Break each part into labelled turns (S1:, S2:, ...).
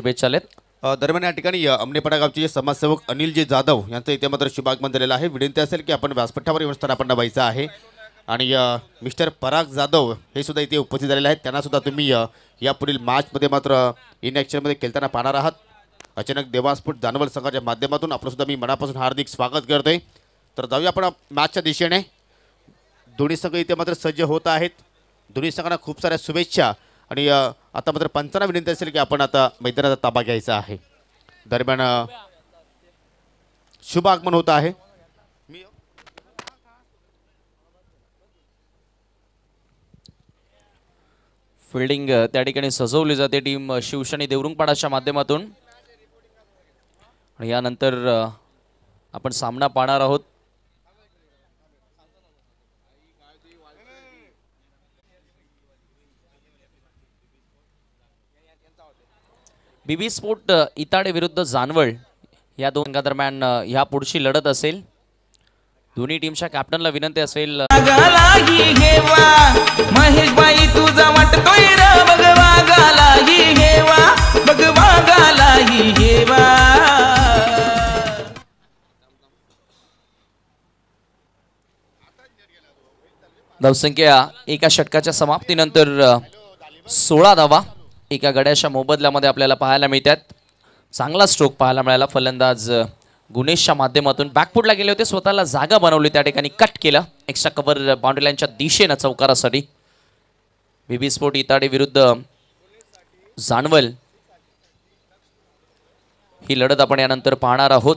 S1: शुभेच्छा दरम्यान या ठिकाणी अमनेपाडा गावचे जे समाजसेवक अनिलजी जाधव यांचं इथे मात्र शुभागमन झालेलं आहे विनंती असेल की आपण व्यासपीठावर येऊन आपण व्हायचं आहे आणि मिस्टर पराग जाधव हे सुद्धा इथे उपस्थित झालेले आहेत त्यांना सुद्धा तुम्ही या पुढील मॅचमध्ये मात्र इन ॲक्शनमध्ये खेळताना पाहणार आहात अचानक देवास्फूट जानवल संघाच्या माध्यमातून आपलं सुद्धा मी मनापासून हार्दिक स्वागत करतोय तर जाऊया आपण मॅचच्या दिशेने दोन्ही संघ इथे मात्र सज्ज होत आहेत दोन्ही संघांना खूप साऱ्या शुभेच्छा आणि आता मात्र पंचांना विनंती असेल की आपण आता मैदानाचा ताबा घ्यायचा आहे दरम्यान शुभ आगमन होत आहे
S2: फिल्डिंग त्या ठिकाणी सजवली जाते टीम शिवशानी देवरुंगपाडाच्या माध्यमातून आणि यानंतर आपण सामना पाहणार आहोत बीबी स्पोर्ट इताडे विरुद्ध जानवळ या दोन संघादरम्यान या पुढची लढत असेल दोन्ही टीमच्या कॅप्टनला विनंती असेल महेशबाई तुझा वाटतोय एका षटकाच्या समाप्तीनंतर सोळा धावा एका गड्याच्या मोबदल्यामध्ये आपल्याला पाहायला मिळतात चांगला स्ट्रोक पाहायला मिळाला फलंदाज गुणेशच्या माध्यमातून बॅकफुटला गेले होते स्वतःला जागा बनवली त्या ठिकाणी कट केला एक्स्ट्रा कवर बाउंड्रीलाईनच्या दिशेनं चौकारासाठी बीबी स्पोर्ट इताडी विरुद्ध जानवल ही लढत आपण यानंतर पाहणार आहोत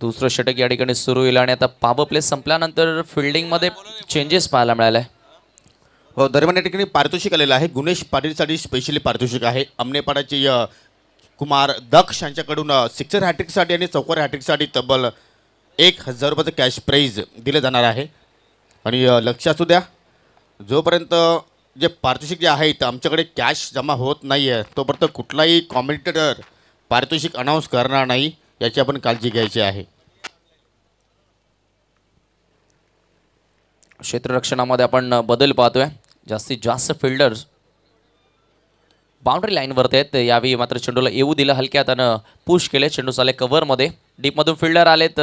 S2: दुसरं षटक या ठिकाणी सुरू होईल आणि आता पावर प्ले संपल्यानंतर फिल्डिंगमध्ये चेंजेस
S1: पाहायला मिळाले हो दरम्यान या ठिकाणी पारितोषिक आलेलं आहे गुणेश पाटीलसाठी स्पेशली पारितोषिक आहे अमनेपाडाचे कुमार दक्ष यांच्याकडून सिक्सर हॅट्रिकसाठी आणि चौकर हॅट्रिकसाठी तब्बल एक हजार रुपयाचं कॅश प्राईज दिलं जाणार आहे आणि लक्ष असू द्या जोपर्यंत जे पारितोषिक जे आहेत आमच्याकडे कॅश जमा होत नाही आहे तोपर्यंत कुठलाही कॉमेंटेटर पारितोषिक अनाऊन्स करणार नाही याची आपण काळजी घ्यायची आहे
S2: क्षेत्ररक्षणामध्ये आपण बदल पाहतोय जास्तीत जास्त फिल्डर्स बाउंड्री लाईनवरती आहेत यावेळी मात्र चेंडूला येऊ दिलं हलक्या त्यानं पुश केले चेंडू आले कव्हरमध्ये डीपमधून फिल्डर आलेत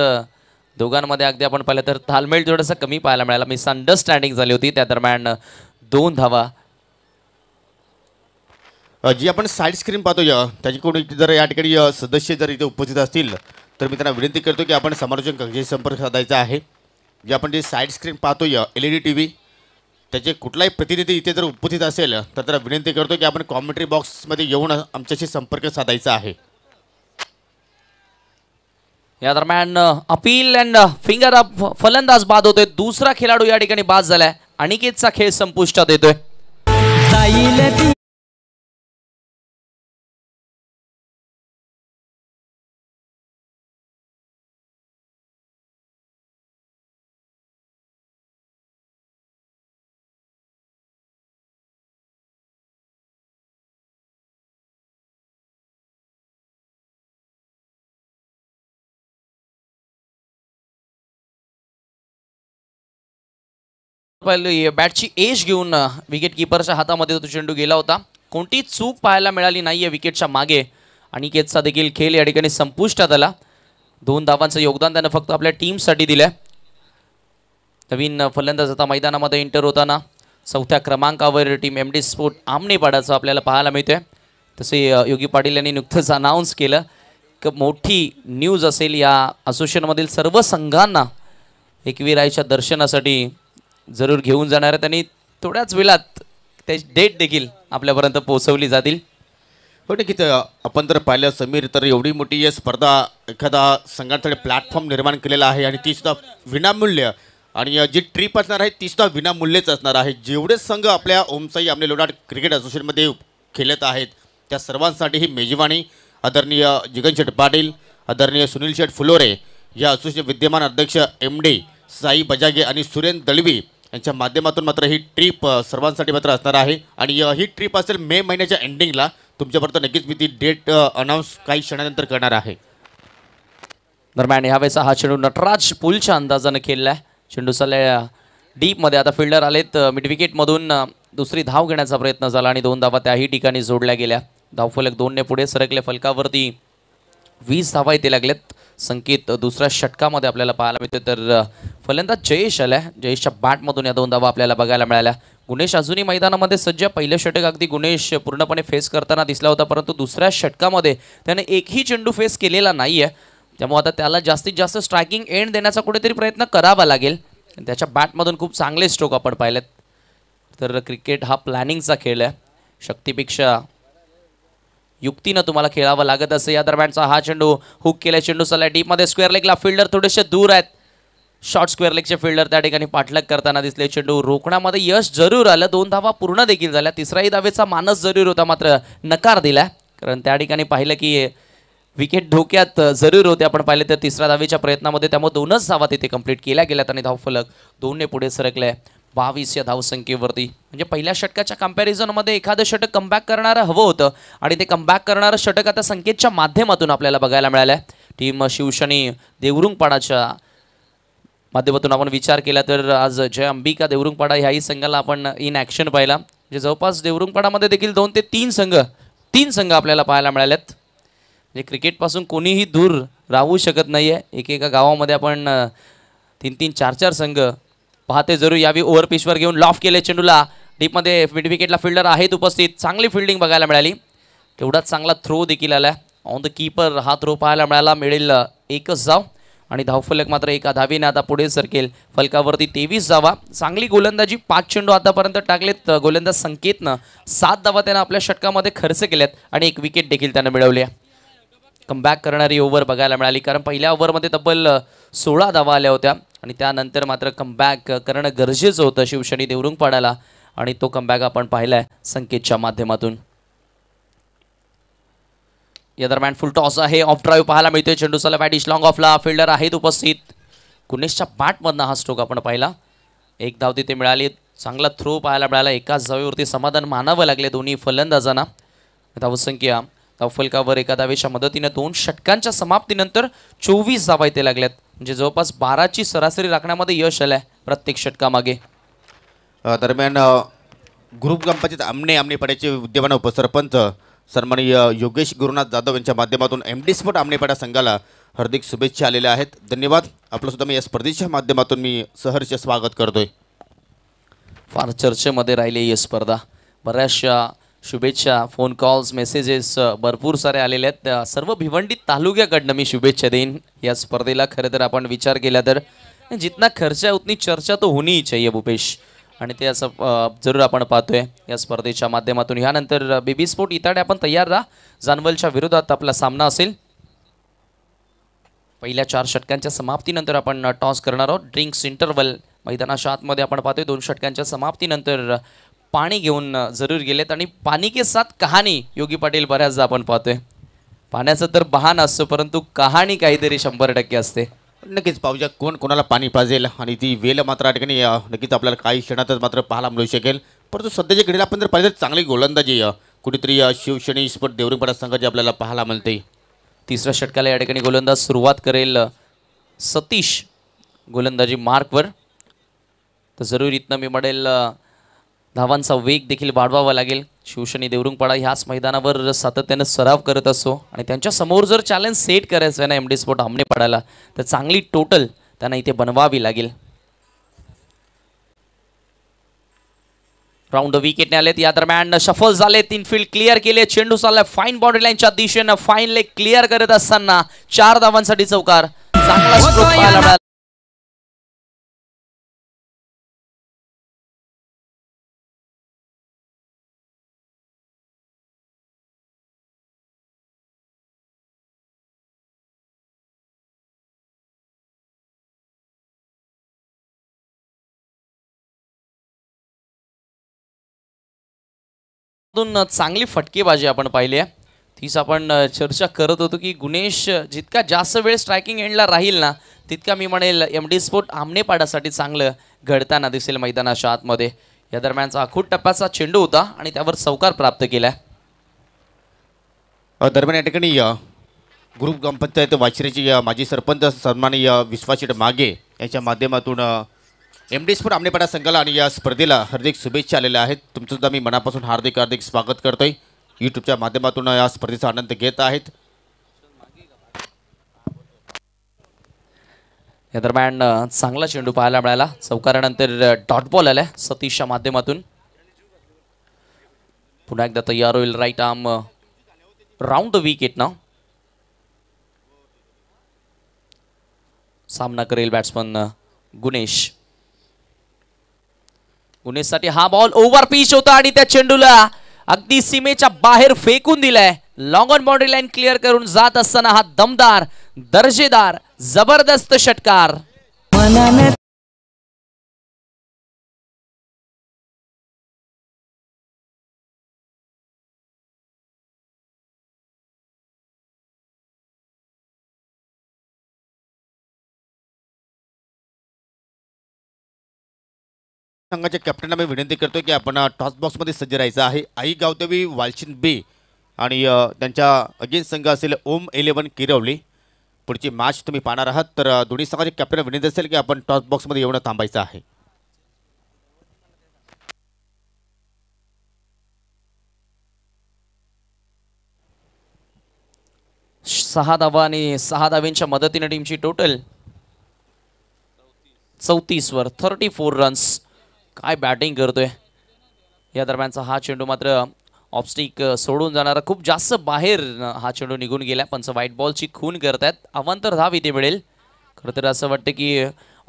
S2: दोघांमध्ये अगदी आपण पाहिलं तर तालमेल थोडंसं कमी पाहायला मिळाला मिसअंडरस्टँडिंग
S1: झाली होती त्या दरम्यान दोन धावा जी आपण साईड स्क्रीन पाहतो त्याची कोणी जर या ठिकाणी सदस्य जर इथे उपस्थित असतील तर मी त्यांना विनंती करतो की आपण समालोचन कक्षेशी संपर्क साधायचा आहे जे आपण जे साईड स्क्रीन पाहतो L E D T V त्याचे कुठलाही प्रतिनिधी इथे जर उपस्थित असेल तर त्याला विनंती करतो की आपण कॉमेंट्री बॉक्समध्ये येऊन आमच्याशी संपर्क साधायचा आहे
S2: या दरम्यान अपील अँड फिंगर अप फलंदाज बाद होतोय दुसरा खेळाडू या ठिकाणी बाद
S3: झालाय अनिकेतचा खेळ संपुष्टात येतोय बॅटची एज घेऊन विकेट किपरच्या हातामध्ये तो चेंडू गेला होता कोणती चूक
S2: पाहायला मिळाली नाही आहे विकेटच्या मागे आणि देखील खेळ या ठिकाणी संपुष्टात आला दोन धावांचं योगदान त्यानं फक्त आपल्या टीमसाठी दिलं नवीन फलंदाज आता मैदानामध्ये एंटर होताना चौथ्या क्रमांकावर टीम एम डी स्पोर्ट पाडाचं आपल्याला पाहायला मिळतोय तसे योगी पाटील यांनी नुकतंच अनाऊन्स केलं की मोठी न्यूज असेल या असोसिएशनमधील सर्व संघांना एकवीरायच्या दर्शनासाठी जरूर घेऊन जाणार आहेत आणि थोड्याच वेळात त्याची डेट देखील आपल्यापर्यंत पोहोचवली जातील
S1: हो नक्कीच आपण जर पाहिलं समीर तर एवढी मोठी स्पर्धा एखादा संघांसाठी प्लॅटफॉर्म निर्माण केलेला आहे आणि ती सुद्धा विनामूल्य आणि जी ट्रीप असणार आहे ती सुद्धा विनामूल्यच असणार आहे जेवढे संघ आपल्या ओमसाई आपले लोणाड क्रिकेट असोसिएशनमध्ये खेळत आहेत त्या सर्वांसाठी ही मेजवानी आदरणीय जिगनशेठ पाटील आदरणीय सुनील शेठ फुलोरे या असोसिएशन विद्यमान अध्यक्ष एम डी साई बजागे आणि सुरेन दळवी यांच्या माध्यमातून मात्र ही ट्रीप सर्वांसाठी मात्र असणार आहे आणि ही ट्रीप असेल मे महिन्याच्या एंडिंगला तुमच्यापर्यंत नक्कीच मी ती डेट अनाऊन्स काही क्षणानंतर करणार आहे
S2: दरम्यान यावेळेस हा चेंडू नटराज पुलच्या अंदाजानं खेळला आहे
S1: चेंडू चालल्या डीपमध्ये आता
S2: फिल्डर आलेत मिड दुसरी धाव घेण्याचा प्रयत्न झाला आणि दोन धावा त्याही ठिकाणी जोडल्या गेल्या धावफलक दोनने पुढे सरकले फलकावरती वीस धावा येते लागलेत संकेत दुसऱ्या षटकामध्ये आपल्याला पाहायला मिळते तर फलंदाज जयेश आला जयेशच्या बॅटमधून या दोन धावा आपल्याला बघायला मिळाल्या गुणेश अजूनही मैदानामध्ये सज्ज पहिलं षटक अगदी गुणेश पूर्णपणे फेस करताना दिसला होता परंतु दुसऱ्या षटकामध्ये त्याने एकही चेंडू फेस केलेला नाही आहे त्यामुळे आता त्याला जास्तीत जास्त स्ट्रायकिंग एंड देण्याचा कुठेतरी प्रयत्न करावा लागेल त्याच्या बॅटमधून खूप चांगले स्ट्रोक आपण पाहिलेत तर क्रिकेट हा प्लॅनिंगचा खेळ आहे शक्तीपेक्षा युक्तीनं तुम्हाला खेळावं लागत असे या दरम्यानचा हा चेंडू हुक केला चेंडू चालला मध्ये स्क्वेअर लेगला फिल्डर थोडेसे दूर आहेत शॉर्ट स्क्वेअर लेगचे फिल्डर त्या ठिकाणी पाठलग करताना दिसले चेंडू रोखण्यामध्ये यश जरूर आलं दोन धावा पूर्ण देखील झाल्या तिसराही धावेचा मानस जरूर होता मात्र नकार दिला कारण त्या ठिकाणी पाहिलं की विकेट धोक्यात जरूर होते आपण पाहिले तर तिसऱ्या धावेच्या प्रयत्नामध्ये त्यामुळे दोनच धावा तिथे कंप्लीट केल्या गेल्यात आणि धावफलक दोनने पुढे सरकले बावीस या धावसंख्येवरती म्हणजे पहिल्या षटकाच्या कम्पॅरिझनमध्ये एखादं षटक कमबॅक करणारं हवं होतं आणि ते कमबॅक करणारं षटक आता संकेतच्या माध्यमातून आपल्याला बघायला मिळालं आहे टीम शिवशनी देवरुंगपाडाच्या माध्यमातून आपण विचार केला तर आज जय अंबिका देवरुंगपाडा ह्याही संघाला आपण इन ॲक्शन पाहिला म्हणजे जवळपास देवरुंगपाडामध्ये देखील दोन ते तीन संघ तीन संघ आपल्याला पाहायला मिळाल्यात म्हणजे क्रिकेटपासून कोणीही दूर राहू शकत नाही आहे एकेका गावामध्ये आपण तीन तीन चार चार संघ पाहते जरूर यावी ओव्हर पिचवर घेऊन लॉफ केले चेंडूला डीपमध्ये मिड विकेटला फिल्डर आहेत उपस्थित चांगली फिल्डिंग बघायला मिळाली तेवढाच चांगला थ्रो देखील आला ऑन द कीपर हा थ्रो पाहायला मिळाला मिळेल एकच जाव आणि धावफलक मात्र एका धावीने आता पुढे सरकेल फलकावरती तेवीस जावा चांगली गोलंदाजी पाच चेंडू आतापर्यंत टाकलेत गोलंदाज संकेतनं सात धावा त्यानं आपल्या षटकामध्ये खर्च केल्यात आणि एक विकेट देखील त्यानं मिळवली कमबॅक करणारी ओव्हर बघायला मिळाली कारण पहिल्या ओव्हरमध्ये तब्बल सोळा धावा आल्या होत्या आणि त्यानंतर मात्र कमबॅक करणं गरजेचं होतं शिवशनी देवरुंग पाडायला आणि तो कमबॅक आपण पाहिला आहे संकेतच्या माध्यमातून या दरम्यान फुल टॉस आहे ऑफ ड्राईव्ह पाहायला मिळतोय चेंडूसाला पॅट लॉंग ऑफला फिल्डर आहेत उपस्थित कुनेशच्या बॅटमधनं हा स्ट्रोक आपण पाहिला एक धाव तिथे मिळाली चांगला थ्रो पाहायला मिळाला एकाच जावेवरती समाधान मानावं लागले दोन्ही फलंदाजांना धावसंख्या धावफलकावर एका धावेच्या मदतीनं दोन षटकांच्या समाप्तीनंतर चोवीस धावा इथे लागल्यात म्हणजे जवळपास बाराची सरासरी राखण्यामध्ये यश आलं आहे प्रत्येक षटकामागे
S1: दरम्यान ग्रुप गंपाचे आमने आमने पाड्याचे विद्यमान उपसरपंच सन्माननीय योगेश गुरुनाथ जाधव यांच्या माध्यमातून एम डी स्पोर्ट आमणेपाडा संघाला हार्दिक शुभेच्छा आलेल्या आहेत धन्यवाद आपलंसुद्धा मी या स्पर्धेच्या माध्यमातून मी सहर्ष स्वागत करतोय फार चर्चेमध्ये राहिली ही स्पर्धा बऱ्याचशा शुभेच्छा फोन कॉल्स
S2: मेसेजेस भरपूर सारे आलेले आहेत सर्व भिवंडी तालुक्याकडनं मी शुभेच्छा देईन या स्पर्धेला खरं तर आपण विचार केला तर जितना खर्च आहे उतनी चर्चा तो होणी चाहिए भूपेश आणि ते असं जरूर आपण पाहतोय या स्पर्धेच्या माध्यमातून ह्यानंतर बीबी स्पोर्ट इताडे आपण तयार राहा जानवलच्या विरोधात आपला सामना असेल पहिल्या चार षटकांच्या समाप्तीनंतर आपण टॉस करणार आहोत ड्रिंक्स इंटरवल मैदानाच्या आतमध्ये आपण पाहतोय दोन षटकांच्या समाप्तीनंतर पाणी घेऊन जरूर गेलेत आणि पाणी के साथ कहाणी योगी पाटील बऱ्याचदा आपण पाहतोय पाण्याचं तर बहाण असतो परंतु कहाणी काहीतरी शंभर टक्के
S1: असते नक्कीच पाहूया कोण कोणाला पाणी पाजेल आणि ती वेल मात्र या ठिकाणी नक्कीच आपल्याला काही क्षणातच मात्र पाहायला मिळू शकेल परंतु सध्याच्या घडीला आपण जर पाहिजे चांगली गोलंदाजी कुठेतरी शिवसेने स्पट देवरीपाडा संघाची आपल्याला पाहायला मिळते तिसऱ्या षटकाला या ठिकाणी गोलंदाज सुरुवात करेल
S2: सतीश गोलंदाजी मार्कवर तर जरूर इथनं मी म्हणेल धावांचा वेग देखील वाढवावा लागेल शिवशनी देवरुंगपाडा ह्याच मैदानावर सातत्यानं सराव करत असतो आणि त्यांच्यासमोर जर चॅलेंज सेट करायचं आहे ना एम डी स्पोर्ट आमने पाडायला तर चांगली टोटल त्यांना इथे बनवावी लागेल राऊंड विकेट ने आलेत या दरम्यान शफल झाले तीन फील्ड क्लिअर केले चेंडू चालला फाईन बाउंड्री लाईनच्या दिशेनं फाईन लेग क्लिअर करत असताना चार धावांसाठी चौकार
S3: चांगला चांगली फटकेबाजी आपण
S2: पाहिली आहे तीच आपण चर्चा करत होतो की गुणेश जितका जास्त वेळ स्ट्रायकिंग एंडला राहील ना तितका मी म्हणेल एम डी स्पोर्ट आमनेपाडासाठी चांगलं घडताना दिसेल मैदानाच्या आतमध्ये या दरम्यानचा अखूट टप्प्याचा चेंडू होता आणि त्यावर सवकार प्राप्त केला
S1: दरम्यान या ठिकाणी ग्रुप ग्रामपंचायत वाचरेची माजी सरपंच सन्माननीय विश्वासिट मागे यांच्या माध्यमातून एम डी स्पोर्ट पटा संघाला आणि या स्पर्धेला हार्दिक शुभेच्छा आलेल्या आहेत तुमचं सुद्धा मी मनापासून हार्दिक हार्दिक स्वागत करतोय यूट्यूबच्या माध्यमातून या स्पर्धेचा आनंद घेत आहेत
S2: या दरम्यान चांगला चेंडू पाहायला मिळाला चौकारानंतर डॉट बॉल आलाय सतीशच्या माध्यमातून पुन्हा एकदा तयार होईल right arm round the wicket ना सामना करेल बॅट्समन गुणेश पुणेसाठी हा बॉल ओवर पिच होता आणि त्या चेंडूला अगदी सीमेच्या बाहेर फेकून दिलाय long on boundary line clear करून जात असताना हा दमदार दर्जेदार
S3: जबरदस्त षटकार संघाच्या कॅप्टनला मी विनंती करतो की आपण टॉस बॉक्समध्ये सज्ज राहायचं आहे आई गावदेवी वालचिन बे
S1: आणि त्यांच्या अगेन संघ असेल ओम इलेव्हन किरवली पुढची मॅच तुम्ही पाहणार आहात तर दोन्ही संघाचे कॅप्टन विनंती असेल की आपण टॉस बॉक्समध्ये येऊन थांबायचं आहे
S2: सहा धावा आणि सहा धावींच्या मदतीने टीमची टोटल चौतीसवर थर्टी फोर रन्स काय बॅटिंग करतोय या दरम्यानचा हा चेंडू मात्र ऑपस्टिक सोडून जाणारा खूप जास्त बाहेर हा चेंडू निघून गेला पण व्हाईट बॉलची खून करतायत अवांतर धाव इथे मिळेल खरं तर असं वाटतं की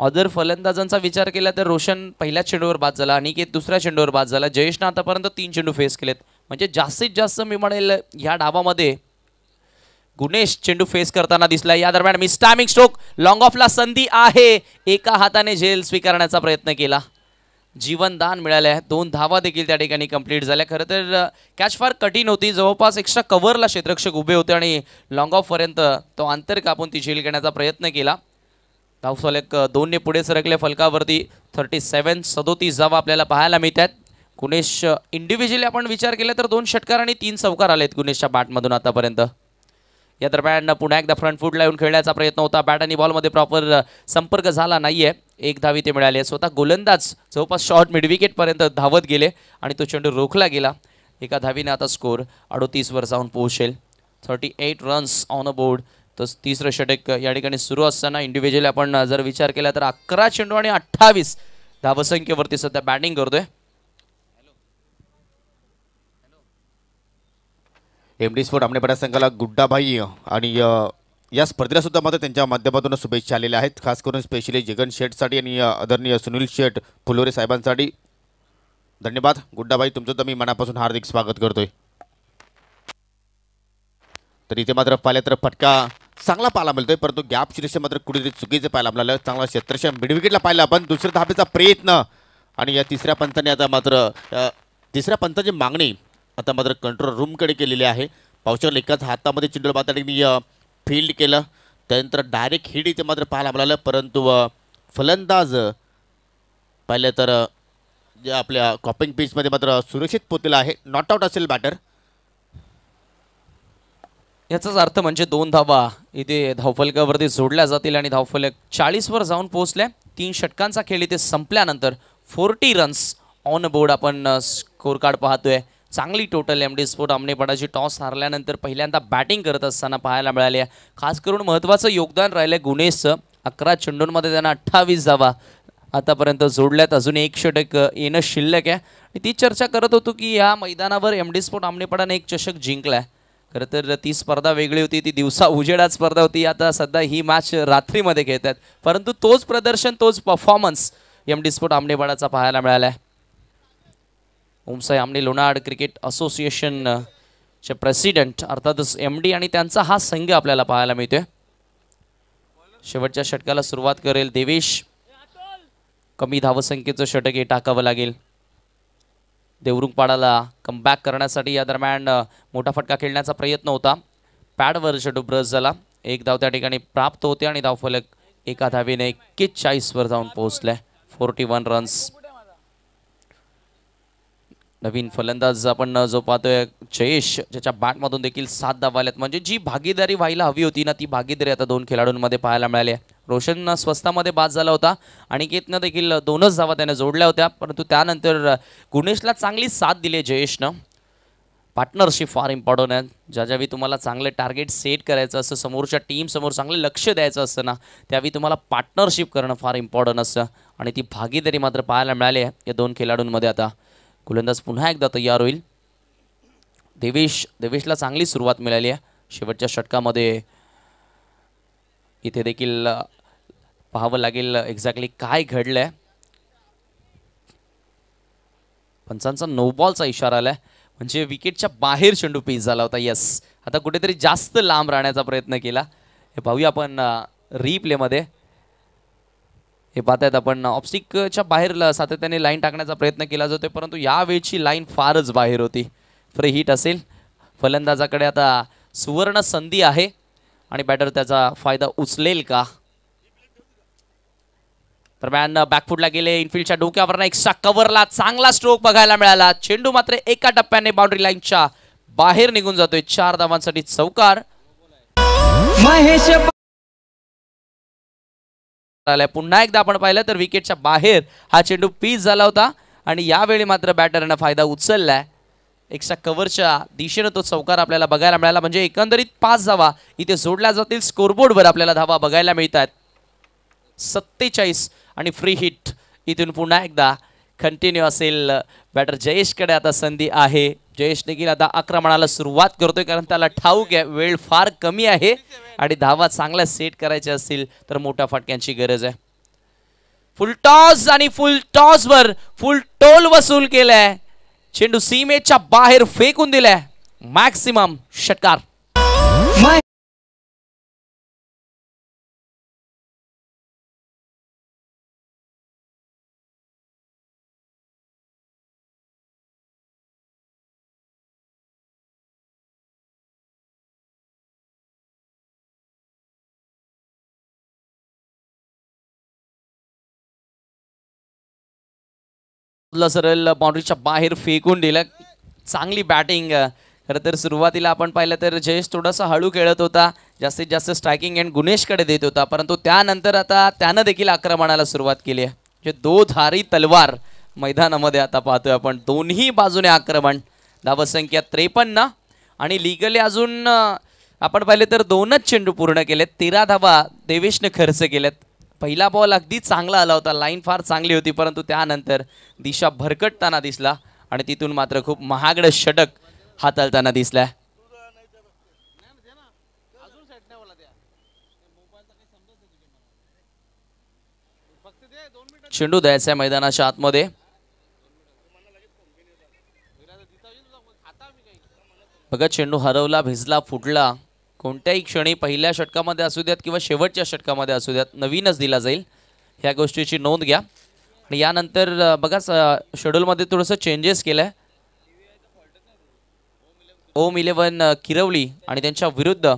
S2: अदर फलंदाजांचा विचार केला तर रोशन पहिल्याच चेंडूवर बाद झाला अनिकेत दुसऱ्या चेंडूवर बाद झाला जयेशनं आतापर्यंत तीन चेंडू फेस केलेत म्हणजे जास्तीत जास्त मी म्हणेल ह्या डावामध्ये गुणेश चेंडू फेस करताना दिसला या दरम्यान मी स्टॅमिंग स्ट्रोक लॉंग ऑफला संधी आहे एका हाताने झेल स्वीकारण्याचा प्रयत्न केला जीवनदान मिळाले आहे दोन धावा देखील त्या ठिकाणी कंप्लीट झाल्या खरं तर कॅच फार कठीण होती जवळपास एक्स्ट्रा कव्हरला क्षेत्रक्षक उभे होते आणि लॉंग ऑफपर्यंत तो आंतर कापून ती झेल घेण्याचा प्रयत्न केला धावसोलेक दोनने पुढे सरकले फलकावरती थर्टी सेवन सदोतीस धावा आपल्याला पाहायला मिळत आहेत गुणेश इंडिव्हिज्युअली आपण विचार केला तर दोन षटकार आणि तीन चौकार आलेत गुणेशच्या बॅटमधून आतापर्यंत या दरम्यान पुन्हा एकदा फ्रंट फूट येऊन खेळण्याचा प्रयत्न होता बॅट आणि बॉलमध्ये प्रॉपर संपर्क झाला आहे एक धावी ते मिळाले स्वतः गोलंदाज जवळपास शॉर्ट मिडविकेटपर्यंत धावत गेले आणि तो चेंडू रोखला गेला एका धावीने आता स्कोर अडोतीसवर जाऊन पोहोचेल thirty eight runs on a board तर तिसरं षटक या ठिकाणी सुरू असताना इंडिव्हिज्युअली आपण जर विचार केला तर अकरा चेंडू आणि अठ्ठावीस धावसंख्येवरती सध्या बॅटिंग
S1: करतोय एम डी स्पोर्ट आमनेपाडा संघाला गुड्डाबाई आणि या सुद्धा मात्र त्यांच्या माध्यमातून शुभेच्छा आलेल्या आहेत खास करून स्पेशली जगन शेठसाठी आणि आदरणीय सुनील शेठ फुलोरे साहेबांसाठी धन्यवाद गुड्डाबाई तुमचं तर मी मनापासून हार्दिक स्वागत करतोय तर इथे मात्र पाहिलं तर फटका चांगला पाहायला मिळतोय परंतु गॅप शिरीष मात्र कुठेतरी चुकीचे पाहायला मिळालं चांगला क्षेत्रशा मिडविकेटला पाहिला आपण दुसऱ्या धाबेचा प्रयत्न आणि या तिसऱ्या पंथाने आता मात्र तिसऱ्या पंथाची मागणी आता मात्र कंट्रोल रूमकडे केलेले आहे पावसाला एकाच हातामध्ये चिंडोळ बाताडींनी फील्ड केलं त्यानंतर डायरेक्ट हिट इथे मात्र पाहायला आपल्याला परंतु फलंदाज पाहिलं तर जे आपल्या कॉपिंग पिचमध्ये मात्र सुरक्षित पोचलेला आहे नॉट आउट असेल बॅटर
S2: याचाच अर्थ म्हणजे दोन धावा इथे धावफलकावरती जोडल्या जातील आणि धावफलक चाळीसवर जाऊन पोहोचल्या तीन षटकांचा खेळ इथे संपल्यानंतर फोर्टी रन्स ऑन बोर्ड आपण स्कोर कार्ड पाहतोय चांगली टोटल एम डी स्पोर्ट आमनेपणाची टॉस हारल्यानंतर पहिल्यांदा बॅटिंग करत असताना पाहायला मिळाली आहे खास करून महत्त्वाचं योगदान राहिलं गुणेशचं अकरा चेंडूंमध्ये त्यांना अठ्ठावीस जावा आतापर्यंत जोडल्यात अजून एक षटक येणं शिल्लक आहे आणि ती चर्चा करत होतो की या मैदानावर एम डी स्पोर्ट अमनेपडाने एक चषक जिंकला आहे खरं तर ती स्पर्धा वेगळी होती ती दिवसा उजेडात स्पर्धा होती आता सध्या ही मॅच रात्रीमध्ये खेळतात परंतु तोच प्रदर्शन तोच परफॉर्मन्स एम डी स्पोर्ट आमनेपाडाचा पाहायला मिळाला आहे ओमसाई आमने लोणाड क्रिकेट असोसिएशन चे प्रेसिडेंट अर्थातच एम डी आणि त्यांचा हा संघ आपल्याला पाहायला मिळतोय शेवटच्या षटकाला सुरुवात करेल देवेश कमी धावसंख्येचं षटक हे टाकावं लागेल देवरुंगपाडाला कमबॅक करण्यासाठी या दरम्यान मोठा फटका खेळण्याचा प्रयत्न होता पॅडवर षटू ब्रस झाला एक धाव त्या ठिकाणी प्राप्त होते आणि धावफलक एका धावेने एक्केचाळीसवर जाऊन पोहोचले फोर्टी वन रन्स नवीन फलंदाज आपण जो पाहतोय जयेश ज्याच्या बॅटमधून देखील सात धावा आल्यात म्हणजे जी भागीदारी व्हायला हवी होती ना ती भागीदारी आता दोन खेळाडूंमध्ये पाहायला मिळाली आहे रोशन स्वस्तामध्ये बाद झाला होता आणि अनिकेतनं देखील दोनच धावा त्याने जोडल्या होत्या परंतु त्यानंतर गुणेशला चांगली साथ दिली जयेशनं पार्टनरशिप फार इम्पॉर्टंट आहे ज्या ज्यावेळी तुम्हाला चांगले टार्गेट सेट करायचं असतं समोरच्या टीमसमोर चांगले लक्ष द्यायचं असतं ना त्यावेळी तुम्हाला पार्टनरशिप करणं फार इम्पॉर्टंट असतं आणि ती भागीदारी मात्र पाहायला मिळाली आहे या दोन खेळाडूंमध्ये आता गोलंदाज पुन्हा एकदा तयार होईल देवेश देवेशला चांगली सुरुवात मिळाली आहे शेवटच्या षटकामध्ये इथे देखील पाहावं लागेल एक्झॅक्टली काय घडलं पंचांचा नोबॉलचा बॉलचा इशारा आलाय म्हणजे विकेटच्या बाहेर चेंडू पीस झाला होता यस आता कुठेतरी जास्त लांब राहण्याचा प्रयत्न केला हे पाहूया आपण रिप्लेमध्ये हे आहेत आपण ऑप्स्टिकच्या बाहेर सातत्याने लाईन टाकण्याचा प्रयत्न केला जातोय परंतु यावेळची लाईन फारच बाहेर होती फ्री हिट असेल फलंदाजाकडे आता सुवर्ण संधी आहे आणि बॅटर त्याचा फायदा उचलेल का दरम्यान बॅकफुटला गेले इनफिल्डच्या डोक्यावर एक्स्ट्रा कव्हरला चांगला स्ट्रोक बघायला मिळाला चेंडू मात्र एका टप्प्याने बाउंड्री लाईनच्या बाहेर निघून जातोय चार धावांसाठी चौकार महेश आलाय पुन्हा एकदा आपण पाहिलं तर विकेटच्या बाहेर हा चेंडू पीच झाला होता आणि यावेळी मात्र बॅटरनं फायदा उचललाय एक्स्ट्रा कव्हरच्या दिशेनं तो चौकार आपल्याला बघायला मिळाला म्हणजे एकंदरीत पाच धावा इथे जोडल्या जातील स्कोरबोर्डवर आपल्याला धावा बघायला मिळतात सत्तेचाळीस आणि फ्री हिट इथून पुन्हा एकदा कंटिन्यू असेल बॅटर जयेशकडे आता संधी आहे जयेश देखील आता आक्रमणाला सुरुवात करतोय कारण त्याला ठाऊक आहे वेळ फार कमी आहे आणि धावा चांगल्या सेट करायचे असतील तर मोठ्या फाटक्यांची गरज आहे फुल टॉस आणि फुल टॉस वर फुल टोल वसूल केलाय चेंडू सीमेच्या बाहेर फेकून दिलाय मॅक्सिमम
S3: षटकार आपला सरळ बाउंड्रीच्या बाहेर फेकून दिलं चांगली बॅटिंग खरं तर सुरुवातीला आपण
S2: पाहिलं तर जयेश थोडासा हळू खेळत होता जास्तीत जास्त स्ट्रायकिंग अँड गुणेशकडे देत होता परंतु त्यानंतर आता त्यानं देखील आक्रमणाला सुरुवात केली आहे जे धारी तलवार मैदानामध्ये आता पाहतोय आपण दोन्ही बाजूने आक्रमण धावसंख्या त्रेपन्न आणि लिगली अजून आपण पाहिले तर दोनच चेंडू पूर्ण केलेत तेरा धावा देवेशने खर्च केल्यात पहिला बॉल अगदी चांगला आला होता लाईन फार चांगली होती परंतु त्यानंतर दिशा भरकटताना दिसला आणि तिथून मात्र खूप महागड षटक हाताळताना दिसल्या चेंडू द्यायचा आहे मैदानाच्या आतमध्ये बघा चेंडू हरवला भिजला फुटला कोणत्याही क्षणी पहिल्या षटकामध्ये असू द्यात किंवा शेवटच्या षटकामध्ये असू द्यात नवीनच दिला जाईल ह्या गोष्टीची नोंद घ्या आणि यानंतर बघा शेड्यूलमध्ये थोडंसं चेंजेस केलं आहे ओम इलेवन किरवली आणि त्यांच्या विरुद्ध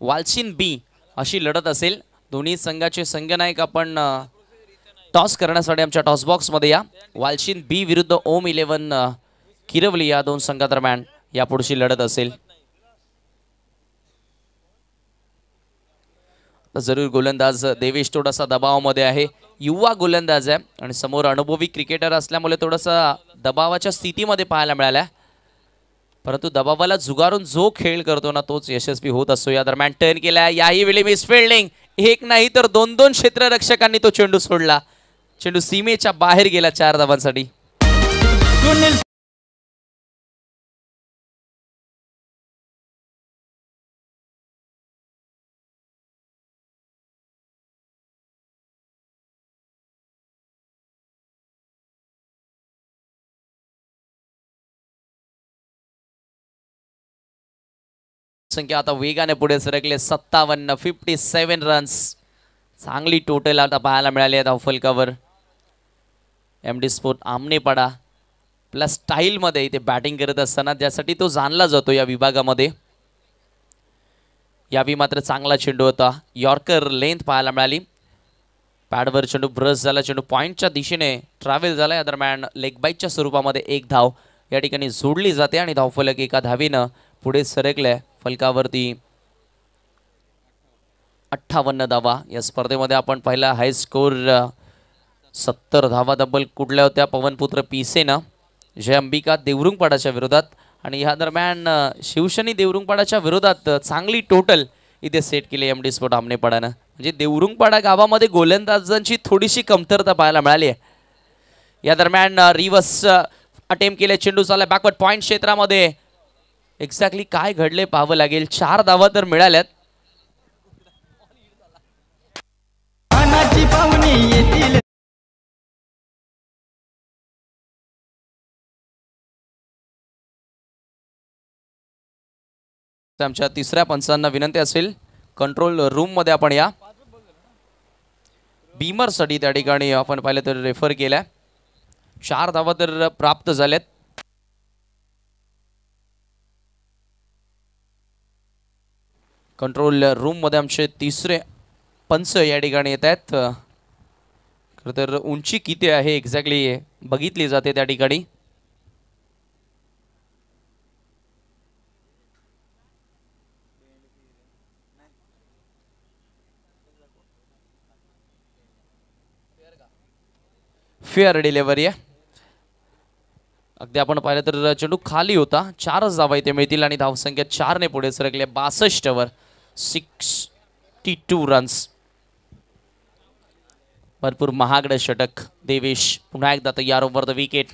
S2: वालसिन बी अशी लढत असेल दोन्ही संघाचे संघनायक आपण टॉस करण्यासाठी आमच्या टॉस बॉक्समध्ये या वाल्सिन बी विरुद्ध ओम इलेवन किरवली या दोन संघादरम्यान यापुढची लढत असेल जरूर गोलंदाज देवेश थोडासा दबावामध्ये आहे युवा गोलंदाज आहे आणि समोर अनुभवी क्रिकेटर असल्यामुळे थोडासा दबावाच्या स्थितीमध्ये पाहायला मिळाला परंतु दबावाला जुगारून जो खेळ करतो ना तोच यशस्वी होत असतो या दरम्यान टर्न केला याही वेळी मिस फिल्डिंग एक नाही तर दोन दोन क्षेत्ररक्षकांनी तो चेंडू सोडला चेंडू सीमेच्या बाहेर गेला चार
S3: धावांसाठी संख्या आता वेगाने पुढे सरकले सत्तावन्न फिफ्टी सेवन
S2: रन्स चांगली टोटल आता पाहायला मिळाली आहे धावफलकावर M D sport Aamnepada plus स्टाईलमध्ये इथे बॅटिंग करत असताना ज्यासाठी तो जाणला जातो या विभागामध्ये यावी मात्र चांगला चेंडू होता यॉर्कर लेंथ पाहायला मिळाली पॅडवर चेंडू ब्रश झाला चेंडू पॉईंटच्या दिशेने ट्रॅव्हल झाला या दरम्यान लेग बाईकच्या स्वरूपामध्ये एक धाव या ठिकाणी जोडली जाते आणि धावफलक एका धावीनं पुढे सरकल्या फलकावरती अठ्ठावन्न धावा या स्पर्धेमध्ये आपण पहिला हाय स्कोर सत्तर धावा दब्बल कुठल्या होत्या पवनपुत्र पिसेनं जय अंबिका देवरुंगपाडाच्या विरोधात आणि ह्या दरम्यान शिवशनी देवरुंगपाडाच्या विरोधात चांगली टोटल इथे सेट केली एम डी स्पोर्ट आमनेपाड्यानं म्हणजे देवरुंगपाडा गावामध्ये गोलंदाजांची थोडीशी कमतरता पाहायला मिळाली आहे या दरम्यान रिवर्स अटेम्प्ट केले चेंडू चालला बॅकवर्ड पॉईंट क्षेत्रामध्ये एक्झॅक्टली काय घडले पाहावं लागेल चार धावा तर मिळाल्यात
S3: आमच्या तिसऱ्या पंचांना विनंती असेल कंट्रोल रूम मध्ये आपण या
S2: बीमर साठी त्या ठिकाणी आपण पाहिलं तर रेफर केल्या चार धावा तर प्राप्त झाल्यात कंट्रोल रूममध्ये आमचे तिसरे पंच या ठिकाणी येत आहेत खरं तर उंची किती आहे एक्झॅक्टली बघितली जाते त्या ठिकाणी फेअर डिलेवरी आहे अगदी आपण पाहिलं तर चेंडू खाली होता चारच धावा इथे मिळतील आणि धावसंख्या चारने पुढे सरकले वर सिक्स्टी टू रन्स भरपूर महागड षटक देवेश पुन्हा एकदा तयार over the wicket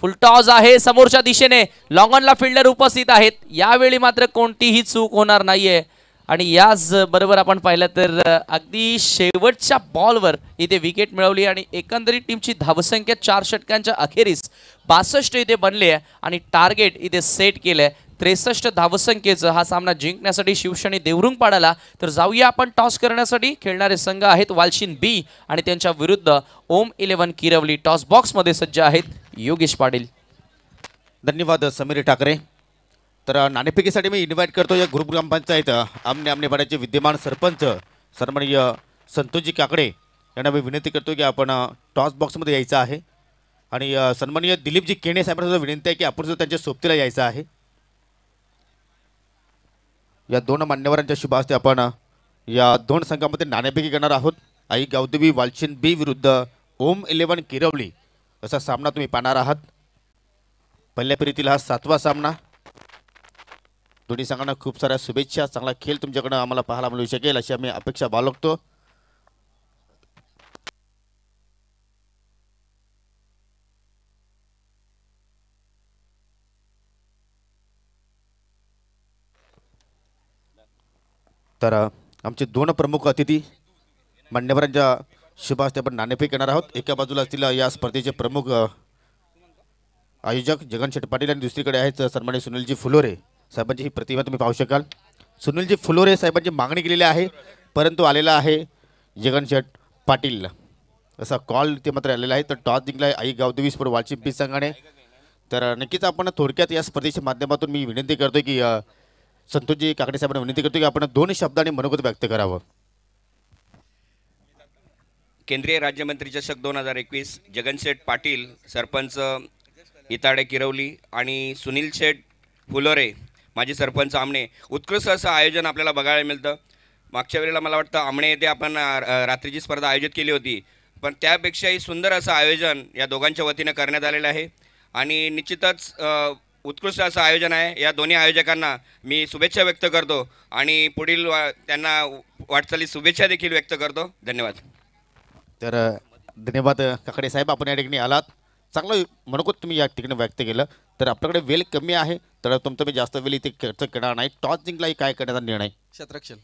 S2: full toss आहे समोरच्या दिशेने लॉंगॉनला फिल्डर उपस्थित आहेत यावेळी मात्र कोणतीही चूक होणार नाहीये आणि याच बरोबर आपण पाहिलं तर अगदी शेवटच्या बॉलवर इथे विकेट मिळवली आणि एकंदरीत टीमची धावसंख्या चार षटकांच्या अखेरीस बासष्ट इथे बनली आहे आणि टार्गेट इथे सेट केलं आहे त्रेसष्ट धावसंख्येचं हा सामना जिंकण्यासाठी शिवसेने देवरुंग पाडाला तर जाऊया आपण टॉस करण्यासाठी खेळणारे संघ आहेत वालशिन बी आणि त्यांच्या विरुद्ध ओम इलेव्हन किरवली टॉस बॉक्समध्ये
S1: सज्ज आहेत योगेश पाटील धन्यवाद समीर ठाकरे तर नाणेफेकीसाठी मी इन्व्हाइट करतो या ग्रुप ग्रामपंचायत आमने आमनेपाड्याचे विद्यमान सरपंच सन्माननीय संतोषजी काकडे यांना मी विनंती करतो की आपण टॉस बॉक्समध्ये यायचं आहे आणि सन्माननीय दिलीपजी केणे साहेबांना सुद्धा विनंती आहे की आपण सुद्धा त्यांच्या सोबतीला यायचं आहे या दोन मान्यवरांच्या शुभ आपण या दोन संघामध्ये नाण्यापैकी करणार आहोत आई गावदेवी वालचिन बी विरुद्ध ओम इलेवन किरवली असा सामना तुम्ही पाहणार आहात पहिल्या फेरीतील हा सातवा सामना दोन्ही संघांना खूप साऱ्या शुभेच्छा चांगला खेळ तुमच्याकडं आम्हाला पाहायला मिळू शकेल अशी आम्ही अपेक्षा बाळगतो तर आमचे दोन प्रमुख अतिथी मान्यवरांच्या शुभास्ते आपण नाणेफेक करणार आहोत एका बाजूला असतील या स्पर्धेचे प्रमुख आयोजक जगन पाटील आणि दुसरीकडे आहेत सन्मान्य सुनीलजी फुलोरे साहेबांची ही प्रतिमा तुम्ही पाहू शकाल सुनीलजी फुलोरे साहेबांची मागणी केलेली आहे परंतु आलेला आहे जगन पाटील असा कॉल ते मात्र आलेला आहे तर टॉस जिंकला आहे आई गावदेवी स्पोर्ट वालची संघाने तर नक्कीच आपण थोडक्यात या स्पर्धेच्या माध्यमातून मी विनंती करतो की संतोषजी काकडे साहेबांना विनंती करतो की आपण दोन शब्दांनी मनोगत व्यक्त करावं केंद्रीय राज्यमंत्री चषक दोन हजार एकवीस जगनशेठ पाटील सरपंच इताडे किरवली आणि सुनील शेठ फुलोरे माजी सरपंच आमणे उत्कृष्ट असं आयोजन आपल्याला बघायला मिळतं मागच्या वेळेला मला वाटतं आमणे येथे आपण रात्रीची स्पर्धा आयोजित केली होती पण त्यापेक्षाही सुंदर असं आयोजन या दोघांच्या वतीनं करण्यात आलेलं आहे आणि निश्चितच उत्कृष्ट असं आयोजन आहे या दोन्ही आयोजकांना मी शुभेच्छा व्यक्त करतो आणि पुढील त्यांना वाटचाली शुभेच्छा देखील व्यक्त करतो धन्यवाद तर धन्यवाद काकडे साहेब आपण या ठिकाणी आलात चांगलं मनकोत तुम्ही या ठिकाणी व्यक्त केलं तर आपल्याकडे वेल कमी आहे तर तुमचं मी जास्त वेल इथे खर्च करणार नाही टॉस जिंकलाही काय करण्याचा निर्णय क्षेत्रक्षण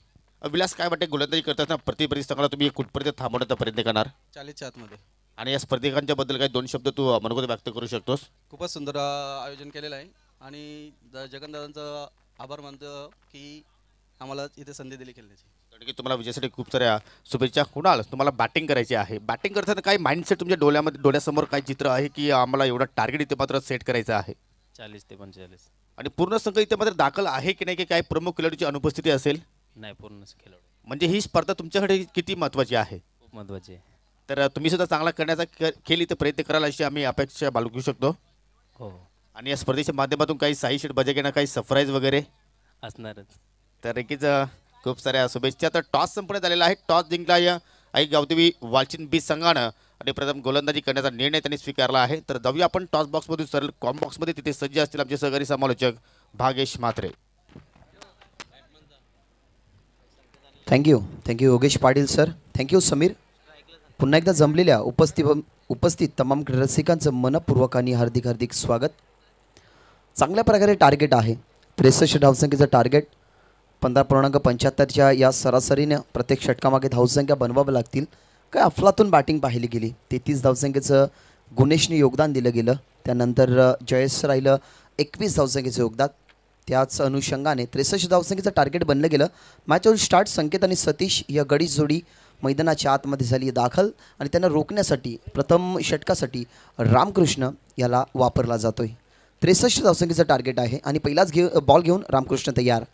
S1: विलास काय वाटते गोलंदाजी करताना प्रतिपरिस्थितीला तुम्ही कुठपर्यंत थांबवण्याचा प्रयत्न करणार चाळीसच्या आतमध्ये आणि या स्पर्धकांच्या बद्दल काही दोन शब्द तू मनोगत व्यक्त करू शकतोस
S2: खूपच सुंदर आयोजन केलेलं आहे आणि जगनदादांचं आभार मानतो की आम्हाला इथे संधी दिली खेळण्याची
S1: कारण की तुम्हाला विजयासाठी खूप साऱ्या शुभेच्छा कुणाल तुम्हाला बॅटिंग करायची आहे बॅटिंग करताना काही माइंडसेट तुमच्या डोळ्यामध्ये डोळ्यासमोर काय चित्र आहे की आम्हाला एवढा टार्गेट इथे मात्र सेट करायचं आहे चाळीस ते पंचेचाळीस आणि पूर्ण संघ इथे मात्र दाखल आहे की नाही की काय प्रमुख खेळाडूची अनुपस्थिती असेल नाही पूर्ण खेळाडू म्हणजे ही स्पर्धा तुमच्याकडे किती महत्त्वाची आहे खूप महत्त्वाची आहे तर तुम्ही सुद्धा चांगला करण्याचा खेळ इथे प्रयत्न कराल अशी आम्ही अपेक्षा बाळगू शकतो हो आणि या स्पर्धेच्या माध्यमातून काही साई शेट बजा घेणं काही सरप्राईज वगैरे असणारच तर नक्कीच खूप साऱ्या शुभेच्छा तर टॉस संपण्यात आलेला आहे टॉस जिंकला या आई गावदेवी वालचिन बी संघानं आणि प्रथम गोलंदाजी करण्याचा निर्णय त्यांनी स्वीकारला आहे तर जाऊया आपण टॉस बॉक्समधून सरळ कॉम बॉक्समध्ये तिथे सज्ज असतील आमचे सहकारी समालोचक Bhagesh Matre
S4: thank you thank you Yogesh Patil sir thank you Samir पुन्हा एकदा जमलेल्या उपस्थित उपस्थित तमाम रसिकांचं मनपूर्वक आणि हार्दिक हार्दिक स्वागत चांगल्या प्रकारे टार्गेट आहे त्रेसष्ट धावसंख्येचं टार्गेट पंधरा पूर्णांक पंच्याहत्तरच्या या सरासरीनं प्रत्येक षटकामागे धावसंख्या बनवावं लागतील काय अफलातून बॅटिंग पाहिली गेली तेहतीस धावसंख्येचं गुणेशने योगदान दिलं गेलं त्यानंतर जयेश राहिलं एकवीस धावसंख्येचं योगदान त्याच अनुषंगाने त्रेसष्ट धावसंख्येचं टार्गेट बनलं गेलं मॅचवर स्टार्ट संकेत आणि सतीश या गडी जोडी मैदानाच्या आतमध्ये झाली दाखल आणि त्यांना रोखण्यासाठी प्रथम षटकासाठी रामकृष्ण याला वापरला जातो आहे त्रेसष्ट धावसंख्येचं टार्गेट आहे आणि पहिलाच घे बॉल घेऊन रामकृष्ण तयार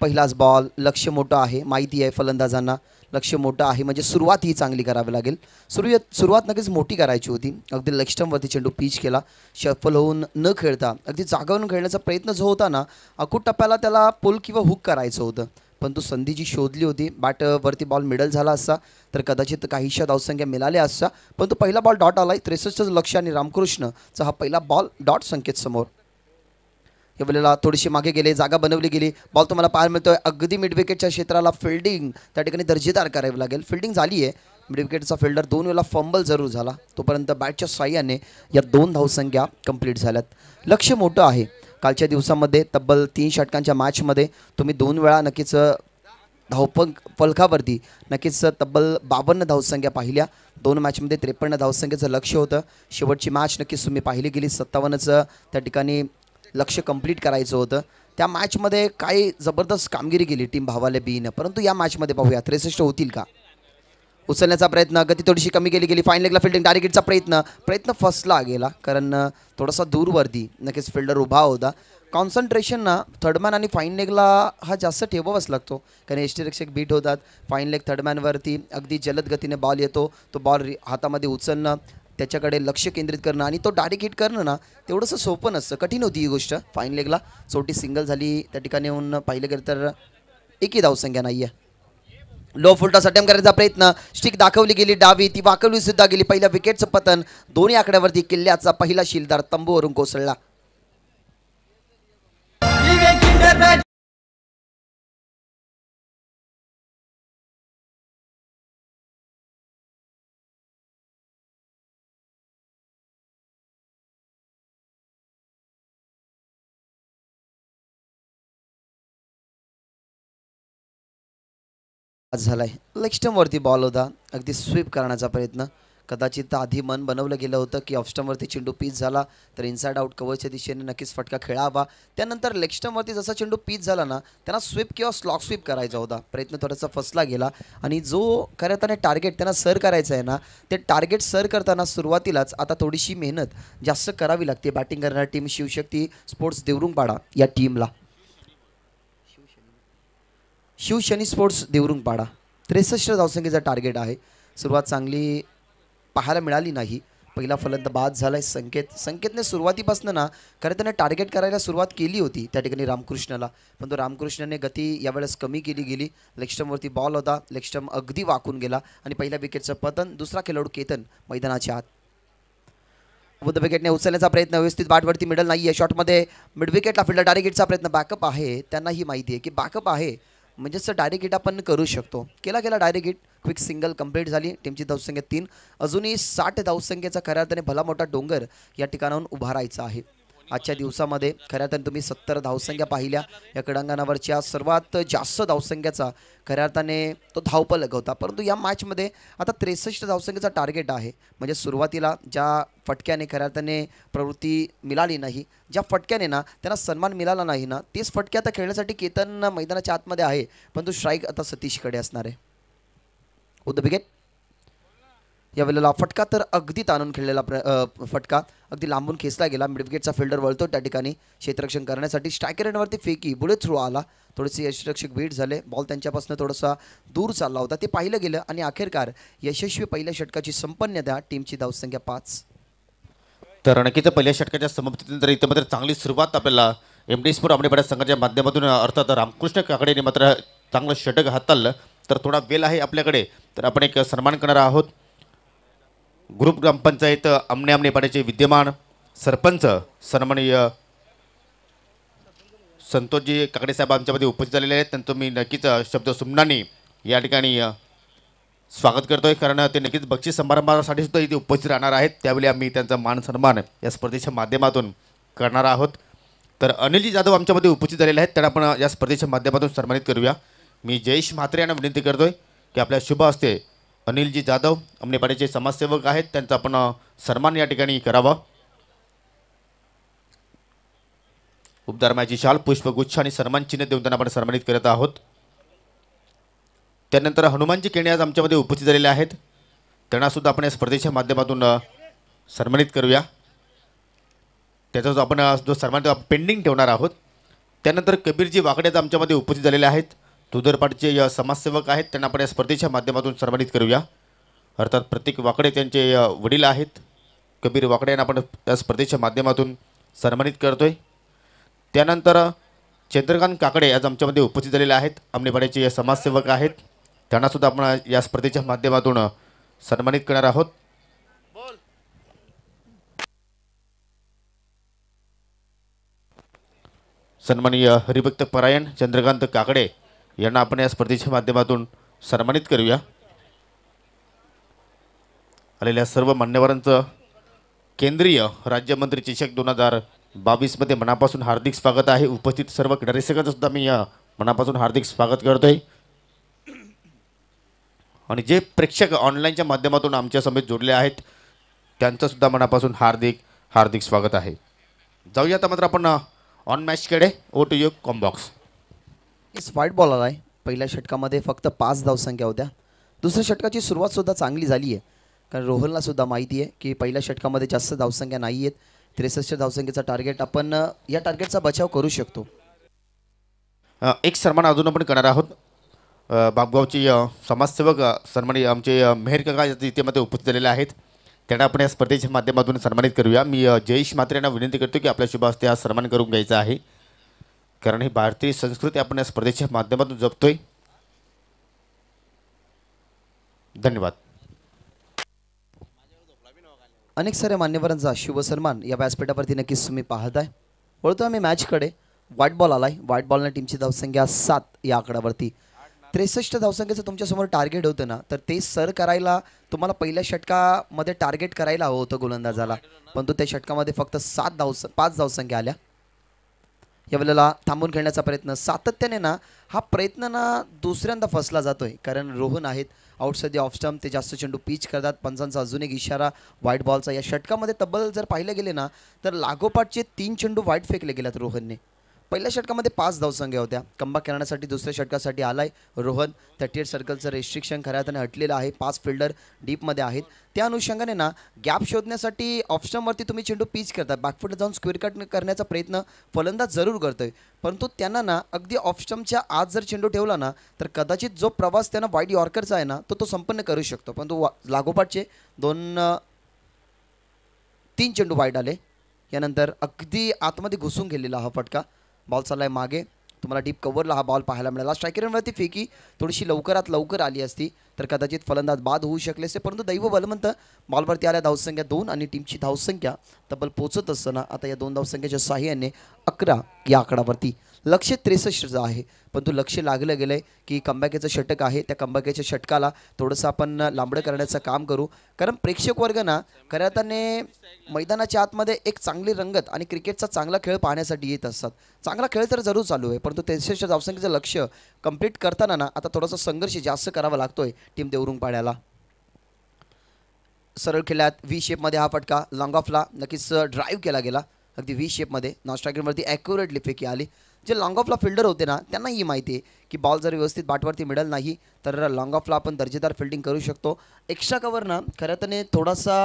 S4: पहिलाच बॉल लक्ष मोठं आहे माहिती आहे फलंदाजांना लक्ष मोठं आहे म्हणजे सुरुवात ही चांगली करावी लागेल सुरु सुरुवात नक्कीच मोठी करायची होती अगदी लक्ष्टमवरती चेंडू पीच केला शफल होऊन न खेळता अगदी जागावरून खेळण्याचा प्रयत्न जो होता ना अकूट टप्प्याला त्याला पोल किंवा हुक करायचं होतं पण तो संधी जी शोधली होती बॅट वरती बॉल मिडल झाला असता तर कदाचित काहीशा धावसंख्या मिळाल्या असता तो पहिला बॉल डॉट आला त्रेसष्टच लक्ष आणि रामकृष्णचा हा पहिला बॉल डॉट संकेत समोर या वेळेला थोडीशी मागे गेले जागा बनवली गेली बॉल तुम्हाला पाहायला मिळतोय अगदी मिडविकेटच्या क्षेत्राला फिल्डिंग त्या ठिकाणी दर्जेदार करावी लागेल फिल्डिंग झाली आहे मिडविकेटचा फिल्डर दोन वेळेला फंबल जरूर झाला तोपर्यंत बॅटच्या साह्याने या दोन धावसंख्या कंप्लीट झाल्यात लक्ष मोठं आहे कालच्या दिवसामध्ये तब्बल तीन षटकांच्या मॅचमध्ये तुम्ही दोन वेळा नक्कीच धावप फलकावरती नक्कीच तब्बल बावन्न धावसंख्या पाहिल्या दोन मॅचमध्ये त्रेपन्न धावसंख्येचं लक्ष होतं शेवटची मॅच नक्कीच तुम्ही पाहिली गेली सत्तावन्नचं त्या ठिकाणी लक्ष कंप्लीट करायचं होतं त्या मॅचमध्ये काही जबरदस्त कामगिरी केली टीम भावाले बीनं परंतु या मॅचमध्ये पाहूया त्रेसष्ट होतील का उचलण्याचा प्रयत्न गती थोडीशी कमी केली गेली फाईन लेगला फिल्डिंग टार्गेटचा प्रयत्न प्रयत्न फसला गेला कारण थोडासा दूरवरती नक्कीच फिल्डर उभा होता कॉन्सन्ट्रेशन ना थर्डमॅन आणि फाईन लेगला हा जास्त ठेवावाच लागतो कारण रक्षक बीट होतात फाईन लेग थर्डमॅनवरती अगदी जलद गतीने बॉल येतो तो बॉल हातामध्ये उचलणं त्याच्याकडे लक्ष केंद्रित करणं आणि तो डायरेक्ट हिट करणं ना तेवढंसं सोपं नसतं कठीण होती ही गोष्ट फाईन लेगला छोटी सिंगल झाली त्या ठिकाणी येऊन पाहिलं गेलं तर एकही धावसंख्या नाही आहे लो फुलटा अटेम्प करण्याचा प्रयत्न स्टिक दाखवली गेली डावी ती वाकवली सुद्धा गेली पहिल्या विकेटचं पतन दोन्ही आकड्यावरती किल्ल्याचा पहिला शिलदार तंबूवरून कोसळला
S3: झाला आहे
S4: लेगस्टमवरती बॉल होता अगदी स्वीप करण्याचा प्रयत्न कदाचित आधी मन बनवलं गेलं होतं की ऑफस्टमवरती चेंडू पीच झाला तर इनसाईड आउट कवरच्या दिशेने नक्कीच फटका खेळावा त्यानंतर लेक्स्टमवरती जसा चेंडू पीच झाला ना त्यांना स्वीप किंवा स्लॉक स्वीप करायचा होता प्रयत्न थोडासा फसला गेला आणि जो खऱ्या त्याने टार्गेट त्यांना सर करायचं आहे ना ते टार्गेट सर करताना सुरुवातीलाच आता थोडीशी मेहनत जास्त करावी लागते बॅटिंग करणाऱ्या टीम शिवशक्ती स्पोर्ट्स देवरुंगपाडा या टीमला शिवशनी स्पोर्ट्स देवरुंगपाडा त्रेसष्ट धावसंख्येचा टार्गेट आहे सुरुवात चांगली पाहायला मिळाली नाही पहिला फलंद बाद झाला आहे संकेत संकेतने सुरुवातीपासून ना खरं त्याने टार्गेट करायला सुरुवात केली होती त्या ठिकाणी रामकृष्णला पण तो रामकृष्णने गती यावेळेस कमी केली गेली लेक्स्टमवरती बॉल होता लेक्स्टम अगदी वाकून गेला आणि पहिल्या विकेटचं पतन दुसरा खेळाडू केतन मैदानाच्या आत बुद्ध विकेटने उचलण्याचा प्रयत्न व्यवस्थित बाटवरती मिडल नाही आहे शॉटमध्ये विकेटला फिल्डर टार्गेटचा प्रयत्न बॅकअप आहे त्यांना ही माहिती आहे की बॅकअप आहे म्हणजेच डायरेक्ट हिट आपण करू शकतो केला केला direct hit quick single complete झाली टीमची धावसंख्या तीन अजूनही साठ धावसंख्येचा खऱ्या अर्थाने भला मोठा डोंगर या ठिकाणाहून उभा आहे आजच्या दिवसामध्ये खऱ्या अर्थाने तुम्ही सत्तर धावसंख्या पाहिल्या या क्रीडांगणावरच्या सर्वात जास्त धावसंख्याचा खऱ्या अर्थाने तो धावपळ होता परंतु या मॅचमध्ये आता त्रेसष्ट धावसंख्येचा टार्गेट आहे म्हणजे सुरुवातीला ज्या फटक्याने खऱ्या अर्थाने प्रवृत्ती मिळाली नाही ज्या फटक्याने ना त्यांना सन्मान मिळाला नाही ना तेच फटके आता खेळण्यासाठी केतन मैदानाच्या आतमध्ये आहे परंतु तो स्ट्राईक आता सतीशकडे असणार आहे उद बिगेट यावेळेला फटका तर अगदी ताणून खेळलेला प्र फटका अगदी लांबून खेचला गेला मिडविकेटचा फिल्डर वळतो त्या ठिकाणी क्षेत्ररक्षण करण्यासाठी स्ट्रायकर फेकी बुलेट थ्रू आला थोडेसे यशरक्षक भेट झाले बॉल त्यांच्यापासून थोडासा दूर चालला होता ते पाहिलं गेलं आणि अखेरकार यशस्वी पहिल्या षटकाची संपन्नता टीमची धावसंख्या पाच
S1: तर नक्कीच पहिल्या षटकाच्या समाप्तीनंतर इथं मात्र चांगली सुरुवात आपल्याला एम डी स्पोर्ट आमडेपाडा संघाच्या माध्यमातून अर्थात रामकृष्ण काकडेने मात्र चांगलं षटक हाताळलं तर थोडा वेल आहे आपल्याकडे तर आपण एक सन्मान करणार आहोत ग्रुप ग्रामपंचायत अमने आमने पाड्याचे विद्यमान सरपंच सन्माननीय संतोषजी काकडे साहेब आमच्यामध्ये उपस्थित झालेले आहेत त्यांचं मी नक्कीच शब्द सुमनानी या ठिकाणी स्वागत करतोय कारण ते नक्कीच बक्षीस समारंभासाठी सुद्धा इथे उपस्थित राहणार आहेत त्यावेळी आम्ही त्यांचा मान सन्मान या स्पर्धेच्या माध्यमातून करणार आहोत तर अनिलजी जाधव आमच्यामध्ये उपस्थित झालेले आहेत त्यांना आपण या स्पर्धेच्या माध्यमातून सन्मानित करूया मी जयेश म्हात्रे यांना विनंती करतोय की आपल्या शुभ असते अनिलजी जाधव अमनेपाड्याचे समाजसेवक आहेत त्यांचा आपण सन्मान या ठिकाणी करावा उपदारमाची शाल पुष्पगुच्छ आणि सन्मानचिन्ह देऊन त्यांना आपण सन्मानित करत आहोत त्यानंतर हनुमानजी केणे आज आमच्यामध्ये उपस्थित झालेले आहेत त्यांनासुद्धा आपण या स्पर्धेच्या माध्यमातून सन्मानित करूया त्याचा जो आपण जो सन्मान पेंडिंग ठेवणार आहोत त्यानंतर कबीरजी आज आमच्यामध्ये उपस्थित झालेले आहेत तुदरपाटचे या समाजसेवक आहेत त्यांना आपण या स्पर्धेच्या माध्यमातून सन्मानित करूया अर्थात प्रत्येक वाकडे त्यांचे वडील आहेत कबीर वाकडे यांना आपण या स्पर्धेच्या माध्यमातून सन्मानित करतोय त्यानंतर चंद्रकांत काकडे आज आमच्यामध्ये उपस्थित झालेले आहेत आमनेपाड्याचे या समाजसेवक आहेत त्यांनासुद्धा आपण या स्पर्धेच्या माध्यमातून सन्मानित करणार आहोत सन्माननीय हरिभक्त परायण चंद्रकांत काकडे यांना आपण या स्पर्धेच्या माध्यमातून सन्मानित करूया आलेल्या सर्व मान्यवरांचं केंद्रीय राज्यमंत्री चषक दोन हजार बावीसमध्ये मनापासून हार्दिक स्वागत आहे उपस्थित सर्व क्रीडारसिकांचं सुद्धा मी या मनापासून हार्दिक स्वागत करतोय आणि जे प्रेक्षक ऑनलाईनच्या माध्यमातून आमच्या समेत जोडले आहेत त्यांचं सुद्धा मनापासून हार्दिक हार्दिक स्वागत आहे जाऊया आता मात्र आपण ऑन मॅचकडे ओ टू यू कॉम्बॉक्स इस वाईट बॉलर आहे पहिल्या षटकामध्ये फक्त पाच धावसंख्या होत्या
S4: दुसऱ्या षटकाची सुरुवातसुद्धा चांगली झाली आहे कारण रोहनलासुद्धा माहिती आहे की पहिल्या षटकामध्ये जास्त धावसंख्या नाही आहेत त्रेसष्ट धावसंख्येचा टार्गेट आपण या टार्गेटचा बचाव करू शकतो
S1: एक सन्मान अजून आपण करणार आहोत बाबगावचे समाजसेवक सन्मानित आमचे मेहर काका इथे उपस्थित झालेले आहेत त्यांना आपण या स्पर्धेच्या माध्यमातून सन्मानित करूया मी जयेश मात्रे यांना विनंती करतो की आपल्या शुभ हस्ते हा सन्मान करून घ्यायचा आहे कारण ही भारतीय संस्कृती आपण या स्पर्धेच्या माध्यमातून जपतोय धन्यवाद
S4: अनेक साऱ्या मान्यवरांचा सन्मान या व्यासपीठावरती नक्कीच तुम्ही पाहत आहे वळतो आम्ही मॅचकडे व्हाईट बॉल आलाय व्हाईट बॉलने टीमची धावसंख्या सात या आकड्यावरती त्रेसष्ट धावसंख्येचं तुमच्यासमोर टार्गेट होतं ना तर ते सर करायला तुम्हाला पहिल्या षटकामध्ये टार्गेट करायला हवं होतं गोलंदाजाला पण तो त्या षटकामध्ये फक्त सात धावस पाच धावसंख्या आल्या या वेळेला थांबून खेळण्याचा प्रयत्न सातत्याने ना हा प्रयत्न ना दुसऱ्यांदा फसला जातोय कारण रोहन आहेत आउट ऑफ ऑफस्टम ते जास्त चेंडू पीच करतात पंचांचा अजून एक इशारा व्हाईट बॉलचा या षटकामध्ये तब्बल जर पाहिलं गेले ना तर लागोपाठचे तीन चेंडू वाईट फेकले गेलेत रोहनने पहिल्या षटकामध्ये पाच धावसंख्या होत्या कंबा करण्यासाठी दुसऱ्या षटकासाठी आलाय रोहन थर्टी एट सर्कलचं रेस्ट्रिक्शन खऱ्या अर्थाने हटलेलं आहे पाच फिल्डर डीपमध्ये आहेत त्या अनुषंगाने ना गॅप शोधण्यासाठी ऑप्शनवरती तुम्ही चेंडू पीच करता बॅकफुटला जाऊन स्क्वेअर कट करण्याचा प्रयत्न फलंदाज जरूर करतोय परंतु त्यांना ना अगदी ऑप्शनच्या आत जर चेंडू ठेवला ना तर कदाचित जो प्रवास त्यांना वाईट यॉर्करचा आहे ना तो तो संपन्न करू शकतो परंतु लागोपाठचे दोन तीन चेंडू वाईट आले यानंतर अगदी आतमध्ये घुसून गेलेला हा फटका बॉल चाललाय मागे तुम्हाला डीप कव्हरला हा बॉल पाहायला मिळाला रनवरती फेकी थोडीशी लवकरात लवकर आली असती तर कदाचित फलंदाज बाद होऊ शकले असते परंतु दैव बलमंत बॉलवरती आल्या धावसंख्या दोन आणि टीमची धावसंख्या तब्बल पोचत असताना आता या दोन धावसंख्याच्या साहाय्याने अकरा या आकडावरती लक्ष त्रेसष्टचं आहे परंतु लक्ष लागलं गेलं आहे की कंबाक्याचं षटक आहे त्या कंबाक्याच्या षटकाला थोडंसं आपण लांबडं करण्याचं काम करू कारण प्रेक्षक वर्ग ना खऱ्या मैदानाच्या आतमध्ये एक चांगली रंगत आणि क्रिकेटचा चांगला खेळ पाहण्यासाठी येत असतात चांगला खेळ तर जरूर चालू आहे परंतु त्रेसष्ट धावसंख्येचं लक्ष कंप्लीट करताना ना आता थोडासा संघर्ष जास्त करावा लागतोय टीम देवरुंग पाण्याला सरळ खेळात व्ही शेपमध्ये हा फटका लॉंग ऑफला नक्कीच ड्राईव्ह केला गेला अगदी व्ही शेपमध्ये नॉन स्ट्रायकरवरती ॲक्युरेटली फेकी आली जे लॉंग ऑफला फिल्डर होते ना त्यांना ही माहिती आहे की बॉल जर व्यवस्थित बाटवरती मिळेल नाही तर लॉंग ऑफला आपण दर्जेदार फिल्डिंग करू शकतो एक्स्ट्रा कवरनं खऱ्यातने थोडासा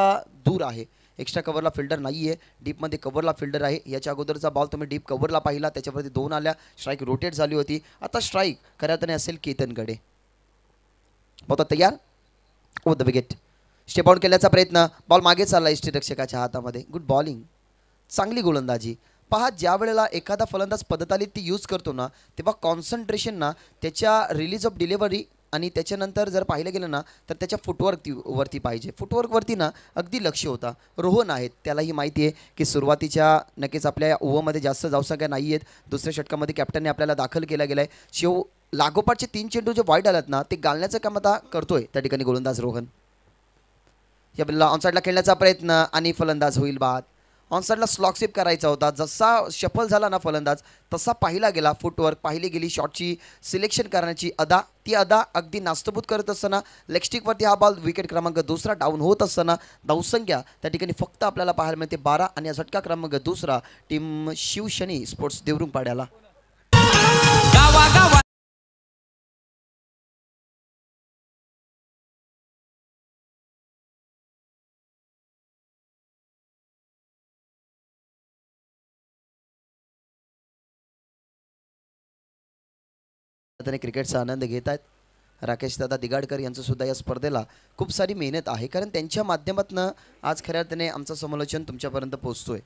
S4: दूर आहे एक्स्ट्रा कवरला फिल्डर नाही आहे डीपमध्ये कवरला फिल्डर आहे याच्या अगोदरचा बॉल तुम्ही डीप कवरला पाहिला त्याच्यावरती दोन आल्या स्ट्राईक रोटेट झाली होती आता स्ट्राईक खऱ्यातने असेल केतनकडे होता तयार over the wicket step out केल्याचा प्रयत्न बॉल मागे चालला रक्षकाच्या हातामध्ये गुड बॉलिंग चांगली गोलंदाजी पहा ज्या वेळेला एखादा फलंदाज पदताली ती यूज करतो ना तेव्हा कॉन्सन्ट्रेशन ना त्याच्या रिलीज ऑफ डिलेवरी आणि त्याच्यानंतर जर पाहिलं गेलं ना तर त्याच्या फुटवर्कती वरती पाहिजे फुटवर्कवरती ना अगदी लक्ष होता रोहन आहेत त्यालाही माहिती आहे की सुरुवातीच्या नक्कीच आपल्या ओव्हरमध्ये जास्त सगळ्या नाही आहेत दुसऱ्या षटकामध्ये कॅप्टनने आपल्याला दाखल केला गेला आहे शेव लागोपाठचे तीन चेंडू जे वाईट आलात ना ते गालण्याचं काम आता करतोय त्या ठिकाणी गोलंदाज रोहन या ऑनसाईडला खेळण्याचा प्रयत्न आणि फलंदाज होईल बाद ऑनसाईडला स्लॉगशिप करायचा होता जसा शफल झाला ना फलंदाज तसा पाहिला गेला फुटवर्क पाहिली गेली शॉटची सिलेक्शन करण्याची अदा ती अदा अगदी नास्तभूत करत असताना लेगस्टिकवरती हा बॉल विकेट क्रमांक दुसरा डाऊन होत असताना धावसंख्या त्या ठिकाणी फक्त आपल्याला पाहायला मिळते बारा आणि झटका क्रमांक दुसरा टीम शिवशनी स्पोर्ट्स देवरुंग पाड्याला
S3: त्याने क्रिकेटचा आनंद घेत आहेत राकेशदादा दिगाडकर
S4: सुद्धा या स्पर्धेला खूप सारी मेहनत आहे कारण त्यांच्या माध्यमातून आज खऱ्या अर्थाने आमचं समालोचन तुमच्यापर्यंत पोचतो आहे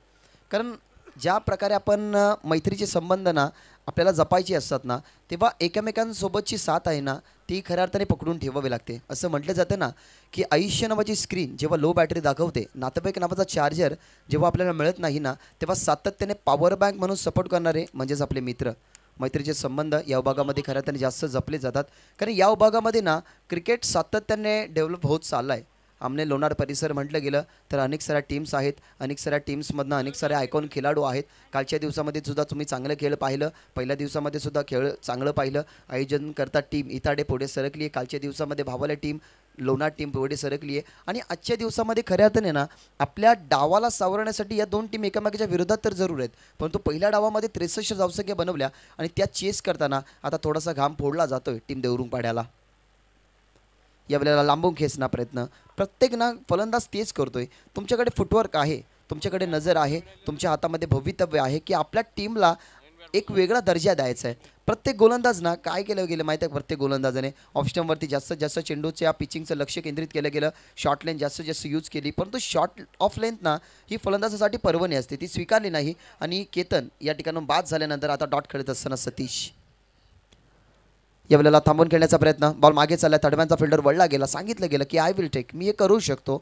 S4: कारण ज्या प्रकारे आपण मैत्रीचे संबंध ना आपल्याला जपायचे असतात ना तेव्हा एकमेकांसोबतची साथ आहे ना ती खऱ्या अर्थाने पकडून ठेवावी लागते असं म्हटलं जातं ना की आयुष्य नावाची स्क्रीन जेव्हा लो बॅटरी दाखवते नातेवाईक नावाचा चार्जर जेव्हा आपल्याला मिळत नाही ना तेव्हा सातत्याने पॉवर बँक म्हणून सपोर्ट करणारे म्हणजेच आपले मित्र मैत्रीचे संबंध या विभागामध्ये खऱ्या त्यांनी जास्त जपले जातात कारण या विभागामध्ये ना क्रिकेट सातत्याने डेव्हलप होत चाललं आहे आमने लोणार परिसर म्हटलं गेलं तर अनेक साऱ्या टीम्स आहेत अनेक साऱ्या टीम्समधनं अनेक सारे आयकॉन खेळाडू आहेत कालच्या दिवसामध्ये सुद्धा तुम्ही चांगलं खेळ पाहिलं पहिल्या दिवसामध्ये सुद्धा खेळ चांगलं पाहिलं आयोजन करता टीम इताडे पुढे सरकली कालच्या दिवसामध्ये भावाला टीम लोणार टीम पुढे सरकली आहे आणि आजच्या दिवसामध्ये खऱ्या अर्थाने ना आपल्या डावाला सावरण्यासाठी या दोन टीम एकामेकाच्या विरोधात तर जरूर आहेत परंतु पहिल्या डावामध्ये त्रेसष्ट जावसंख्या बनवल्या आणि त्या चेस करताना आता थोडासा घाम फोडला जातोय टीम देवरुंग पाड्याला या वेळेला लांबून खेचणा प्रयत्न प्रत्येक ना फलंदाज तेच करतोय तुमच्याकडे फुटवर्क आहे तुमच्याकडे नजर आहे तुमच्या हातामध्ये भवितव्य आहे की आपल्या टीमला एक वेगळा दर्जा द्यायचा आहे प्रत्येक गोलंदाज ना काय केलं गेलं माहिती आहे प्रत्येक गोलंदाजाने ऑप्शनवरती जास्तीत जास्त चेंडूच्या पिचिंगचं लक्ष केंद्रित केलं गेलं शॉर्ट लेन जास्तीत जास्त यूज केली परंतु शॉर्ट ऑफ लेंथ ना ही फलंदाजासाठी पर्वणी असते ती स्वीकारली नाही आणि केतन या ठिकाणून बाद झाल्यानंतर आता डॉट खेळत असताना सतीश या थांबून खेळण्याचा प्रयत्न बॉल मागे चालला तडव्यांचा फिल्डर वळला गेला सांगितलं गेलं की आय विल टेक मी हे करू शकतो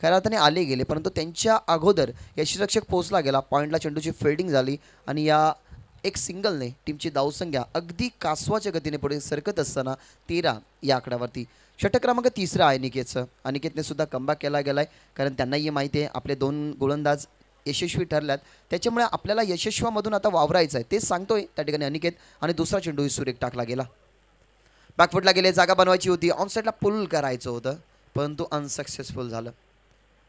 S4: खऱ्या अर्थाने आले गेले परंतु त्यांच्या अगोदर यशरक्षक पोहोचला गेला पॉईंटला चेंडूची फिल्डिंग झाली आणि या एक सिंगलने टीमची धावसंख्या अगदी कासवाच्या गतीने पुढे सरकत असताना तेरा या आकड्यावरती षटक क्रमांक तिसरा आहे निकेतचं अनिकेतने सुद्धा कमबॅक केला गेलाय आहे कारण त्यांनाही माहिती आहे आपले दोन गोलंदाज यशस्वी ठरल्यात त्याच्यामुळे आपल्याला यशस्वामधून आता वावरायचं आहे तेच सांगतोय त्या ठिकाणी अनिकेत आणि दुसरा चेंडूही सुरेख टाकला गेला बॅकफुटला गेले जागा बनवायची होती ऑन साईडला पुल करायचं होतं परंतु अनसक्सेसफुल झालं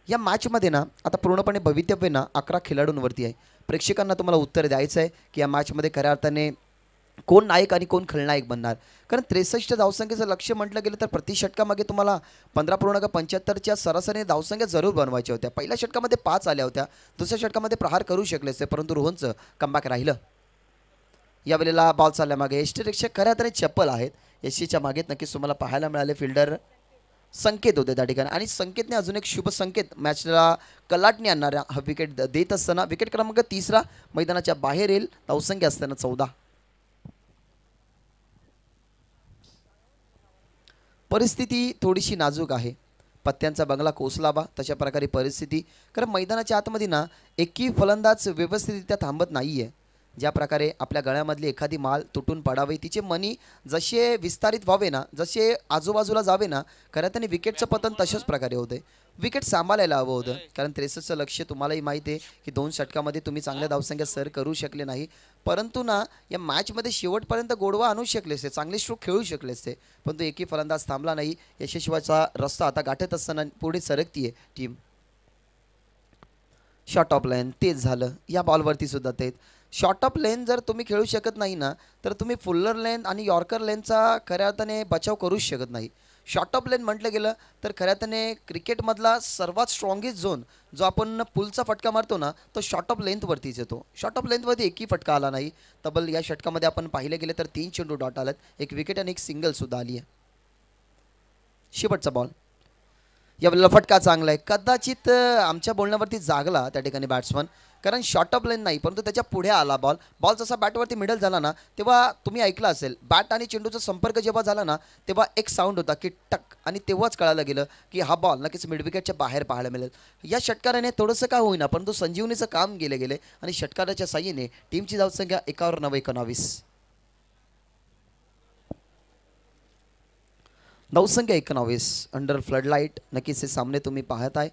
S4: या मॅचमध्ये ना आता पूर्णपणे भवितव्य ना अकरा खेळाडूंवरती आहे प्रेक्षकांना तुम्हाला उत्तर द्यायचं आहे की या मॅचमध्ये खऱ्या अर्थाने कोण नायक आणि कोण खलनायक बनणार कारण त्रेसष्ट धावसंख्येचं लक्ष म्हटलं गेलं तर प्रति षटकामागे तुम्हाला पंधरा पूर्णांक पंच्याहत्तरच्या सरासरी धावसंख्या जरूर बनवायच्या होत्या पहिल्या षटकामध्ये पाच आल्या होत्या दुसऱ्या षटकामध्ये प्रहार करू शकले असते परंतु रोहनचं कमबॅक राहिलं यावेळेला बॉल चालल्यामागे यष्टीरक्षक खऱ्या अर्थाने चप्पल आहेत यष्टीच्या मागे नक्कीच तुम्हाला पाहायला मिळाले फिल्डर संकेत होते त्या ठिकाणी आणि संकेतने अजून एक शुभ संकेत मॅचला कलाटणी आणणाऱ्या हा विकेट देत असताना विकेट क्रमांक तिसरा मैदानाच्या बाहेर येईल धावसंख्या असताना चौदा परिस्थिती थोडीशी नाजूक आहे पत्त्यांचा बंगला कोसलावा तशा प्रकारे परिस्थिती कारण मैदानाच्या आतमध्ये ना एकही फलंदाज व्यवस्थितरित्या थांबत नाही आहे ज्या प्रकारे आपल्या गळ्यामधली एखादी माल तुटून पडावी तिचे मनी जसे विस्तारित व्हावे ना जसे आजूबाजूला जावे ना खरं त्याने विकेटचं पतन तशाच प्रकारे होते विकेट सांभाळायला हवं होतं कारण त्रेसष्टचं लक्ष तुम्हालाही माहिती आहे की दोन षटकामध्ये तुम्ही चांगल्या धावसंख्या सर करू शकले नाही परंतु ना या मॅचमध्ये शेवटपर्यंत गोडवा आणू शकले असते चांगले स्ट्रोक खेळू शकले असते पण तो एकही फलंदाज थांबला नाही यशस्वाचा रस्ता आता गाठत असताना पुढे सरकतीये टीम शॉर्ट ऑफ लाईन तेच झालं या बॉलवरती सुद्धा तेच शॉर्ट ऑफ लेन जर तुम्ही खेळू शकत नाही ना तर तुम्ही फुल्लर लेन आणि यॉर्कर लेनचा खऱ्या अर्थाने बचाव करूच शकत नाही शॉर्ट ऑफ लेन म्हटलं गेलं तर खऱ्या अर्थाने क्रिकेटमधला सर्वात स्ट्रॉंगेस्ट झोन जो आपण पुलचा फटका मारतो ना तो शॉर्ट ऑफ लेंथवरतीच येतो शॉर्ट ऑफ लेंथवरती एकही फटका आला नाही तब्बल या षटकामध्ये आपण पाहिले गेले तर तीन चेंडू डॉट आलेत एक विकेट आणि एक सिंगलसुद्धा आली आहे शेवटचा बॉल या फटका चांगला आहे कदाचित आमच्या बोलण्यावरती जागला त्या ठिकाणी बॅट्समन कारण शॉर्ट ऑफ लेन नाही परंतु त्याच्या पुढे आला बॉल बॉल जसा बॅटवरती मिडल झाला ना तेव्हा तुम्ही ऐकलं असेल बॅट आणि चेंडूचा संपर्क जेव्हा झाला ना तेव्हा एक साऊंड होता की टक आणि तेव्हाच कळायला गेलं की हा बॉल नक्कीच मिडविकेटच्या बाहेर पाहायला मिळेल या षटकाराने थोडंसं काय होईना परंतु संजीवनीचं काम गेले गेले आणि षटकाराच्या साईने टीमची धावसंख्या एकावर नव एकोणावीस धावसंख्या एकोणावीस अंडर फ्लडलाईट नक्कीच हे सामने तुम्ही पाहत आहे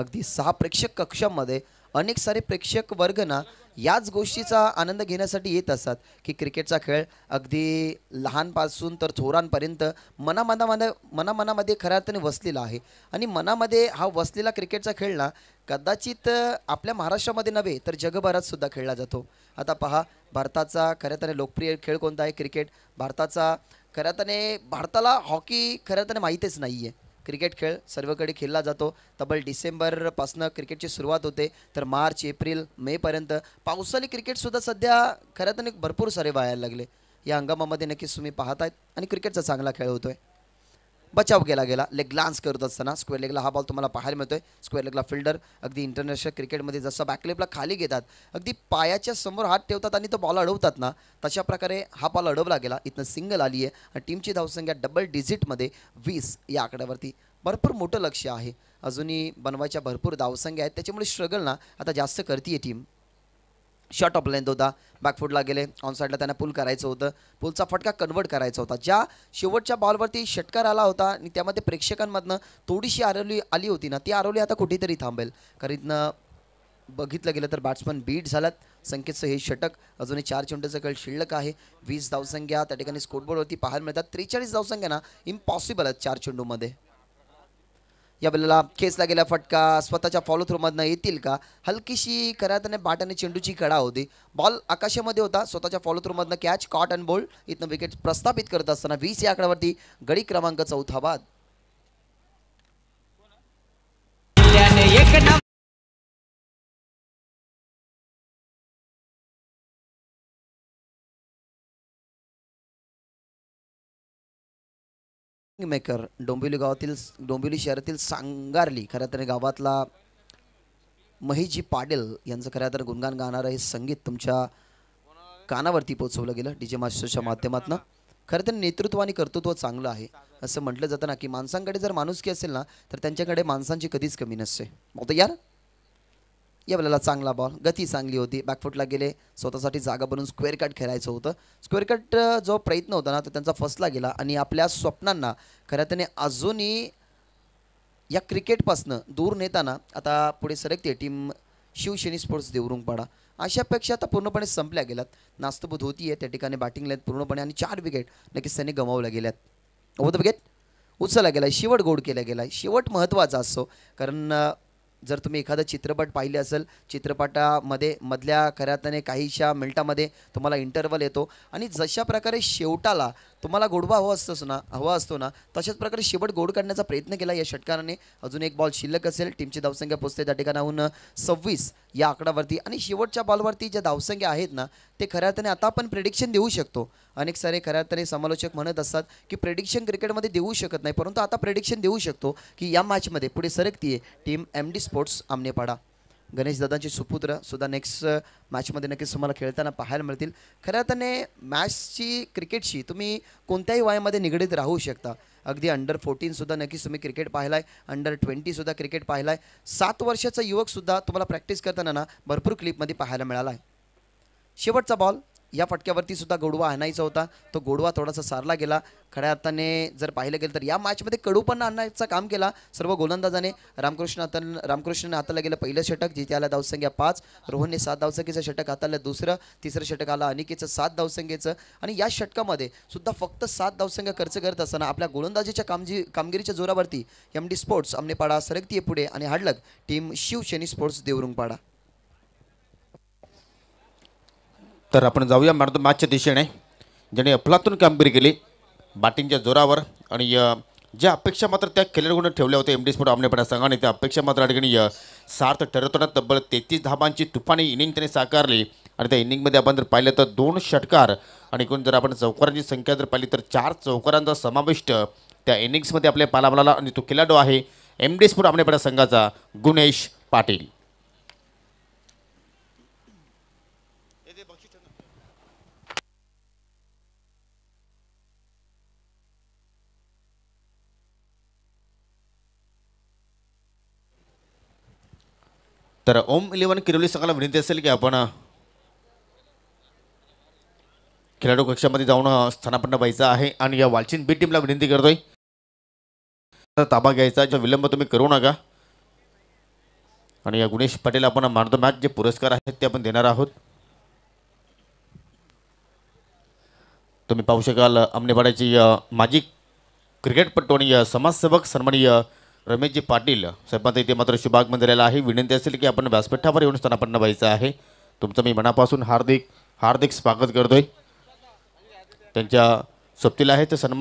S4: अगदी सहा प्रेक्षक कक्षामध्ये अनेक सारे प्रेक्षक वर्ग ना याच गोष्टीचा आनंद घेण्यासाठी येत असतात की क्रिकेटचा खेळ अगदी लहानपासून तर थोरांपर्यंत मनामनामध्ये मनामनामध्ये खऱ्या अर्थाने वसलेला आहे आणि मनामध्ये हा वसलेला क्रिकेटचा खेळ ना कदाचित आपल्या महाराष्ट्रामध्ये नव्हे तर जगभरात सुद्धा खेळला जातो आता पहा भारताचा खऱ्या तर लोकप्रिय खेळ कोणता आहे क्रिकेट भारताचा खऱ्या अर्थाने भारताला हॉकी खऱ्या तर माहीतच नाही आहे क्रिकेट खेळ सर्वकडे खेळला जातो तब्बल डिसेंबरपासनं क्रिकेटची सुरुवात होते तर मार्च एप्रिल मेपर्यंत पावसाने क्रिकेटसुद्धा सध्या खरं एक भरपूर सारे व्हायला लागले या हंगामामध्ये नक्कीच तुम्ही पाहत आहेत आणि क्रिकेटचा चांगला खेळ होतो आहे बचाव केला गेला लेग लान्स करत असताना स्क्वेअर लेगला हा बॉल तुम्हाला पाहायला मिळतोय स्क्वेअर लेगला फिल्डर अगदी इंटरनॅशनल क्रिकेटमध्ये जसा बॅकलेपला खाली घेतात अगदी पायाच्या समोर हात ठेवतात आणि तो बॉल अडवतात ना तशा प्रकारे हा बॉल अडवला गेला इथनं सिंगल आली आहे आणि टीमची धावसंख्या डबल डिजिटमध्ये वीस या आकड्यावरती भरपूर मोठं लक्ष आहे अजूनही बनवायच्या भरपूर धावसंख्या आहेत त्याच्यामुळे स्ट्रगल ना आता जास्त करते आहे टीम शॉर्ट ऑफ लेंथ होता बॅकफुटला गेले ऑन साईडला त्यांना पूल करायचं होतं पुलचा फटका कन्वर्ट करायचा होता ज्या शेवटच्या बॉलवरती षटकार आला होता आणि त्यामध्ये प्रेक्षकांमधनं थोडीशी आरवली आली होती ना ती आरवली आता कुठेतरी थांबेल कारण बघितलं गेलं तर बॅट्समन बीट झालात संकेतचं हे षटक अजूनही चार चेंडूचं खेळ शिल्लक आहे वीस धावसंख्या त्या ठिकाणी बोर्डवरती पाहायला मिळतात त्रेचाळीस धावसंख्या ना इम्पॉसिबल आहेत चार चेंडूमध्ये या बल्ल्याला खेचला गेला फटका स्वतःच्या फॉलो मधून येतील का हलकीशी खऱ्या त्याने बाट आणि चेंडूची कडा होती बॉल आकाशामध्ये होता स्वतःच्या फॉलो थ्रूमधनं कॅच कॉट अँड बोल्ड इथनं विकेट प्रस्थापित करत असताना वीस या आकड्यावरती गडी क्रमांक चौथा बाद
S3: मेकर डोंबिवली
S4: गावातील डोंबिवली शहरातील सांगारली खरं तर गावातला महिजी पाडेल यांचं खऱ्या तर गुणगान गाणारं हे संगीत तुमच्या कानावरती पोचवलं गेलं डी जे मास्टरच्या माध्यमातून खरं तर नेतृत्व आणि कर्तृत्व चांगलं आहे असं म्हटलं जातं ना की माणसांकडे जर माणूसकी असेल ना तर त्यांच्याकडे माणसांची कधीच कमी नसते मग यार येवल्याला चांगला बॉल गती चांगली होती बॅकफुटला गेले स्वतःसाठी जागा बनून स्क्वेअर कट खेळायचं होतं स्क्वेअर कट जो प्रयत्न होता ना तो त्यांचा फसला गेला आणि आपल्या स्वप्नांना खऱ्या त्याने अजूनही या क्रिकेटपासनं दूर नेताना आता पुढे सरकते टीम शिवसेनी स्पोर्ट्स देवरुंग पाडा अशा अपेक्षा आता पूर्णपणे संपल्या गेल्यात नास्तबूत होती आहे त्या ठिकाणी बॅटिंग आहेत पूर्णपणे आणि चार विकेट नक्कीच त्यांनी गमावल्या गेल्यात ओव्हर द विकेट उचलला गेला शेवट गोड केला गेला शेवट महत्त्वाचा असतो कारण जर तुम्ही एखादा चित्रपट पाहिले असेल चित्रपटामध्ये मधल्या खऱ्यातने काहीशा मिनटामध्ये तुम्हाला इंटरवल येतो आणि जशाप्रकारे शेवटाला तुम्हाला गोडवा हवा असतोच ना हवा असतो ना तशाच प्रकारे शेवट गोड करण्याचा प्रयत्न केला या षटकाराने अजून एक बॉल शिल्लक असेल टीमची धावसंख्या पोचते त्या ठिकाणाहून सव्वीस या आकडावरती आणि शेवटच्या बॉलवरती ज्या धावसंख्या आहेत ना ते खऱ्या अर्थाने आता आपण प्रेडिक्शन देऊ शकतो अनेक सारे खऱ्या अर्थाने समालोचक म्हणत असतात की प्रेडिक्शन क्रिकेटमध्ये देऊ शकत नाही परंतु आता प्रेडिक्शन देऊ शकतो की या मॅचमध्ये पुढे सरकतीये team M D sports Aamnepada गणेशदादांचे सुपुत्र सुद्धा नेक्स्ट मॅचमध्ये नक्कीच तुम्हाला खेळताना पाहायला मिळतील खऱ्या अर्थाने मॅचची क्रिकेटशी तुम्ही कोणत्याही वयामध्ये निगडीत राहू शकता अगदी अंडर फोर्टीनसुद्धा नक्कीच तुम्ही क्रिकेट पाहिला आहे अंडर ट्वेंटीसुद्धा क्रिकेट पाहिला आहे सात वर्षाचा युवकसुद्धा तुम्हाला प्रॅक्टिस करताना ना भरपूर क्लिपमध्ये पाहायला मिळाला आहे शेवटचा बॉल या फटक्यावरती सुद्धा गोडवा आणायचा होता तो गोडवा थोडासा सारला गेला खड्या अर्थाने जर पाहिलं गेलं तर या मॅचमध्ये कडूपण आणण्याचं काम केला सर्व गोलंदाजाने रामकृष्ण आता रामकृष्णने हाताला गेलं पहिलं षटक जिथे आला धावसंख्या पाच रोहनने सात धावसंख्येचं षटक हाताला दुसरं तिसरं षटक आला अनिकेचं सात धावसंख्येचं आणि या षटकामध्ये सुद्धा फक्त सात धावसंख्या खर्च करत असताना आपल्या गोलंदाजीच्या कामजी कामगिरीच्या जोरावरती एम डी स्पोर्ट्स आमनेपाडा सरकतीये पुढे आणि हाडलक टीम शिवसेनी स्पोर्ट्स पाडा
S1: तर आपण जाऊया द मॅचच्या दिशेने ज्याने अफलातून कामगिरी केली बॅटिंगच्या जोरावर आणि ज्या अपेक्षा मात्र त्या खेळाडूकडून ठेवल्या होत्या एम डी स्पोर्ट आमनेपणा संघाने त्या अपेक्षा मात्र ठिकाणी सार्थ ठरवताना तब्बल तेहतीस धाबांची तुफानी इनिंग त्याने साकारली आणि त्या इनिंगमध्ये आपण जर पाहिलं तर दोन षटकार आणि एकूण जर आपण चौकारांची संख्या जर पाहिली तर चार चौकारांचा समाविष्ट त्या इनिंग्समध्ये आपल्या पाला आणि तो खेळाडू आहे एम डी स्पोर्ट आमनेपणा संघाचा गुणेश पाटील तर ओम इलेवन किरोली संघाला विनंती असेल की आपण खेळाडू कक्षामध्ये जाऊन स्थानापन्न व्हायचं आहे आणि या वालचिन बी टीमला विनंती करतोय ताबा घ्यायचा जो विलंब तुम्ही करू नका आणि या गुणेश पाटील आपण मानतो मॅच जे पुरस्कार आहेत ते आपण देणार आहोत तुम्ही पाहू शकाल अमनेवाड्याची माजी क्रिकेटपटू आणि समाजसेवक सन्माननीय रमेशजी पाटील साहेबांचा इथे मात्र शुभागमन झालेला आहे विनंती असेल की आपण व्यासपीठावर येऊन स्थानापन्न व्हायचं आहे तुमचं मी मनापासून हार्दिक हार्दिक स्वागत करतोय त्यांच्या सोबतीला आहे ते सन्मान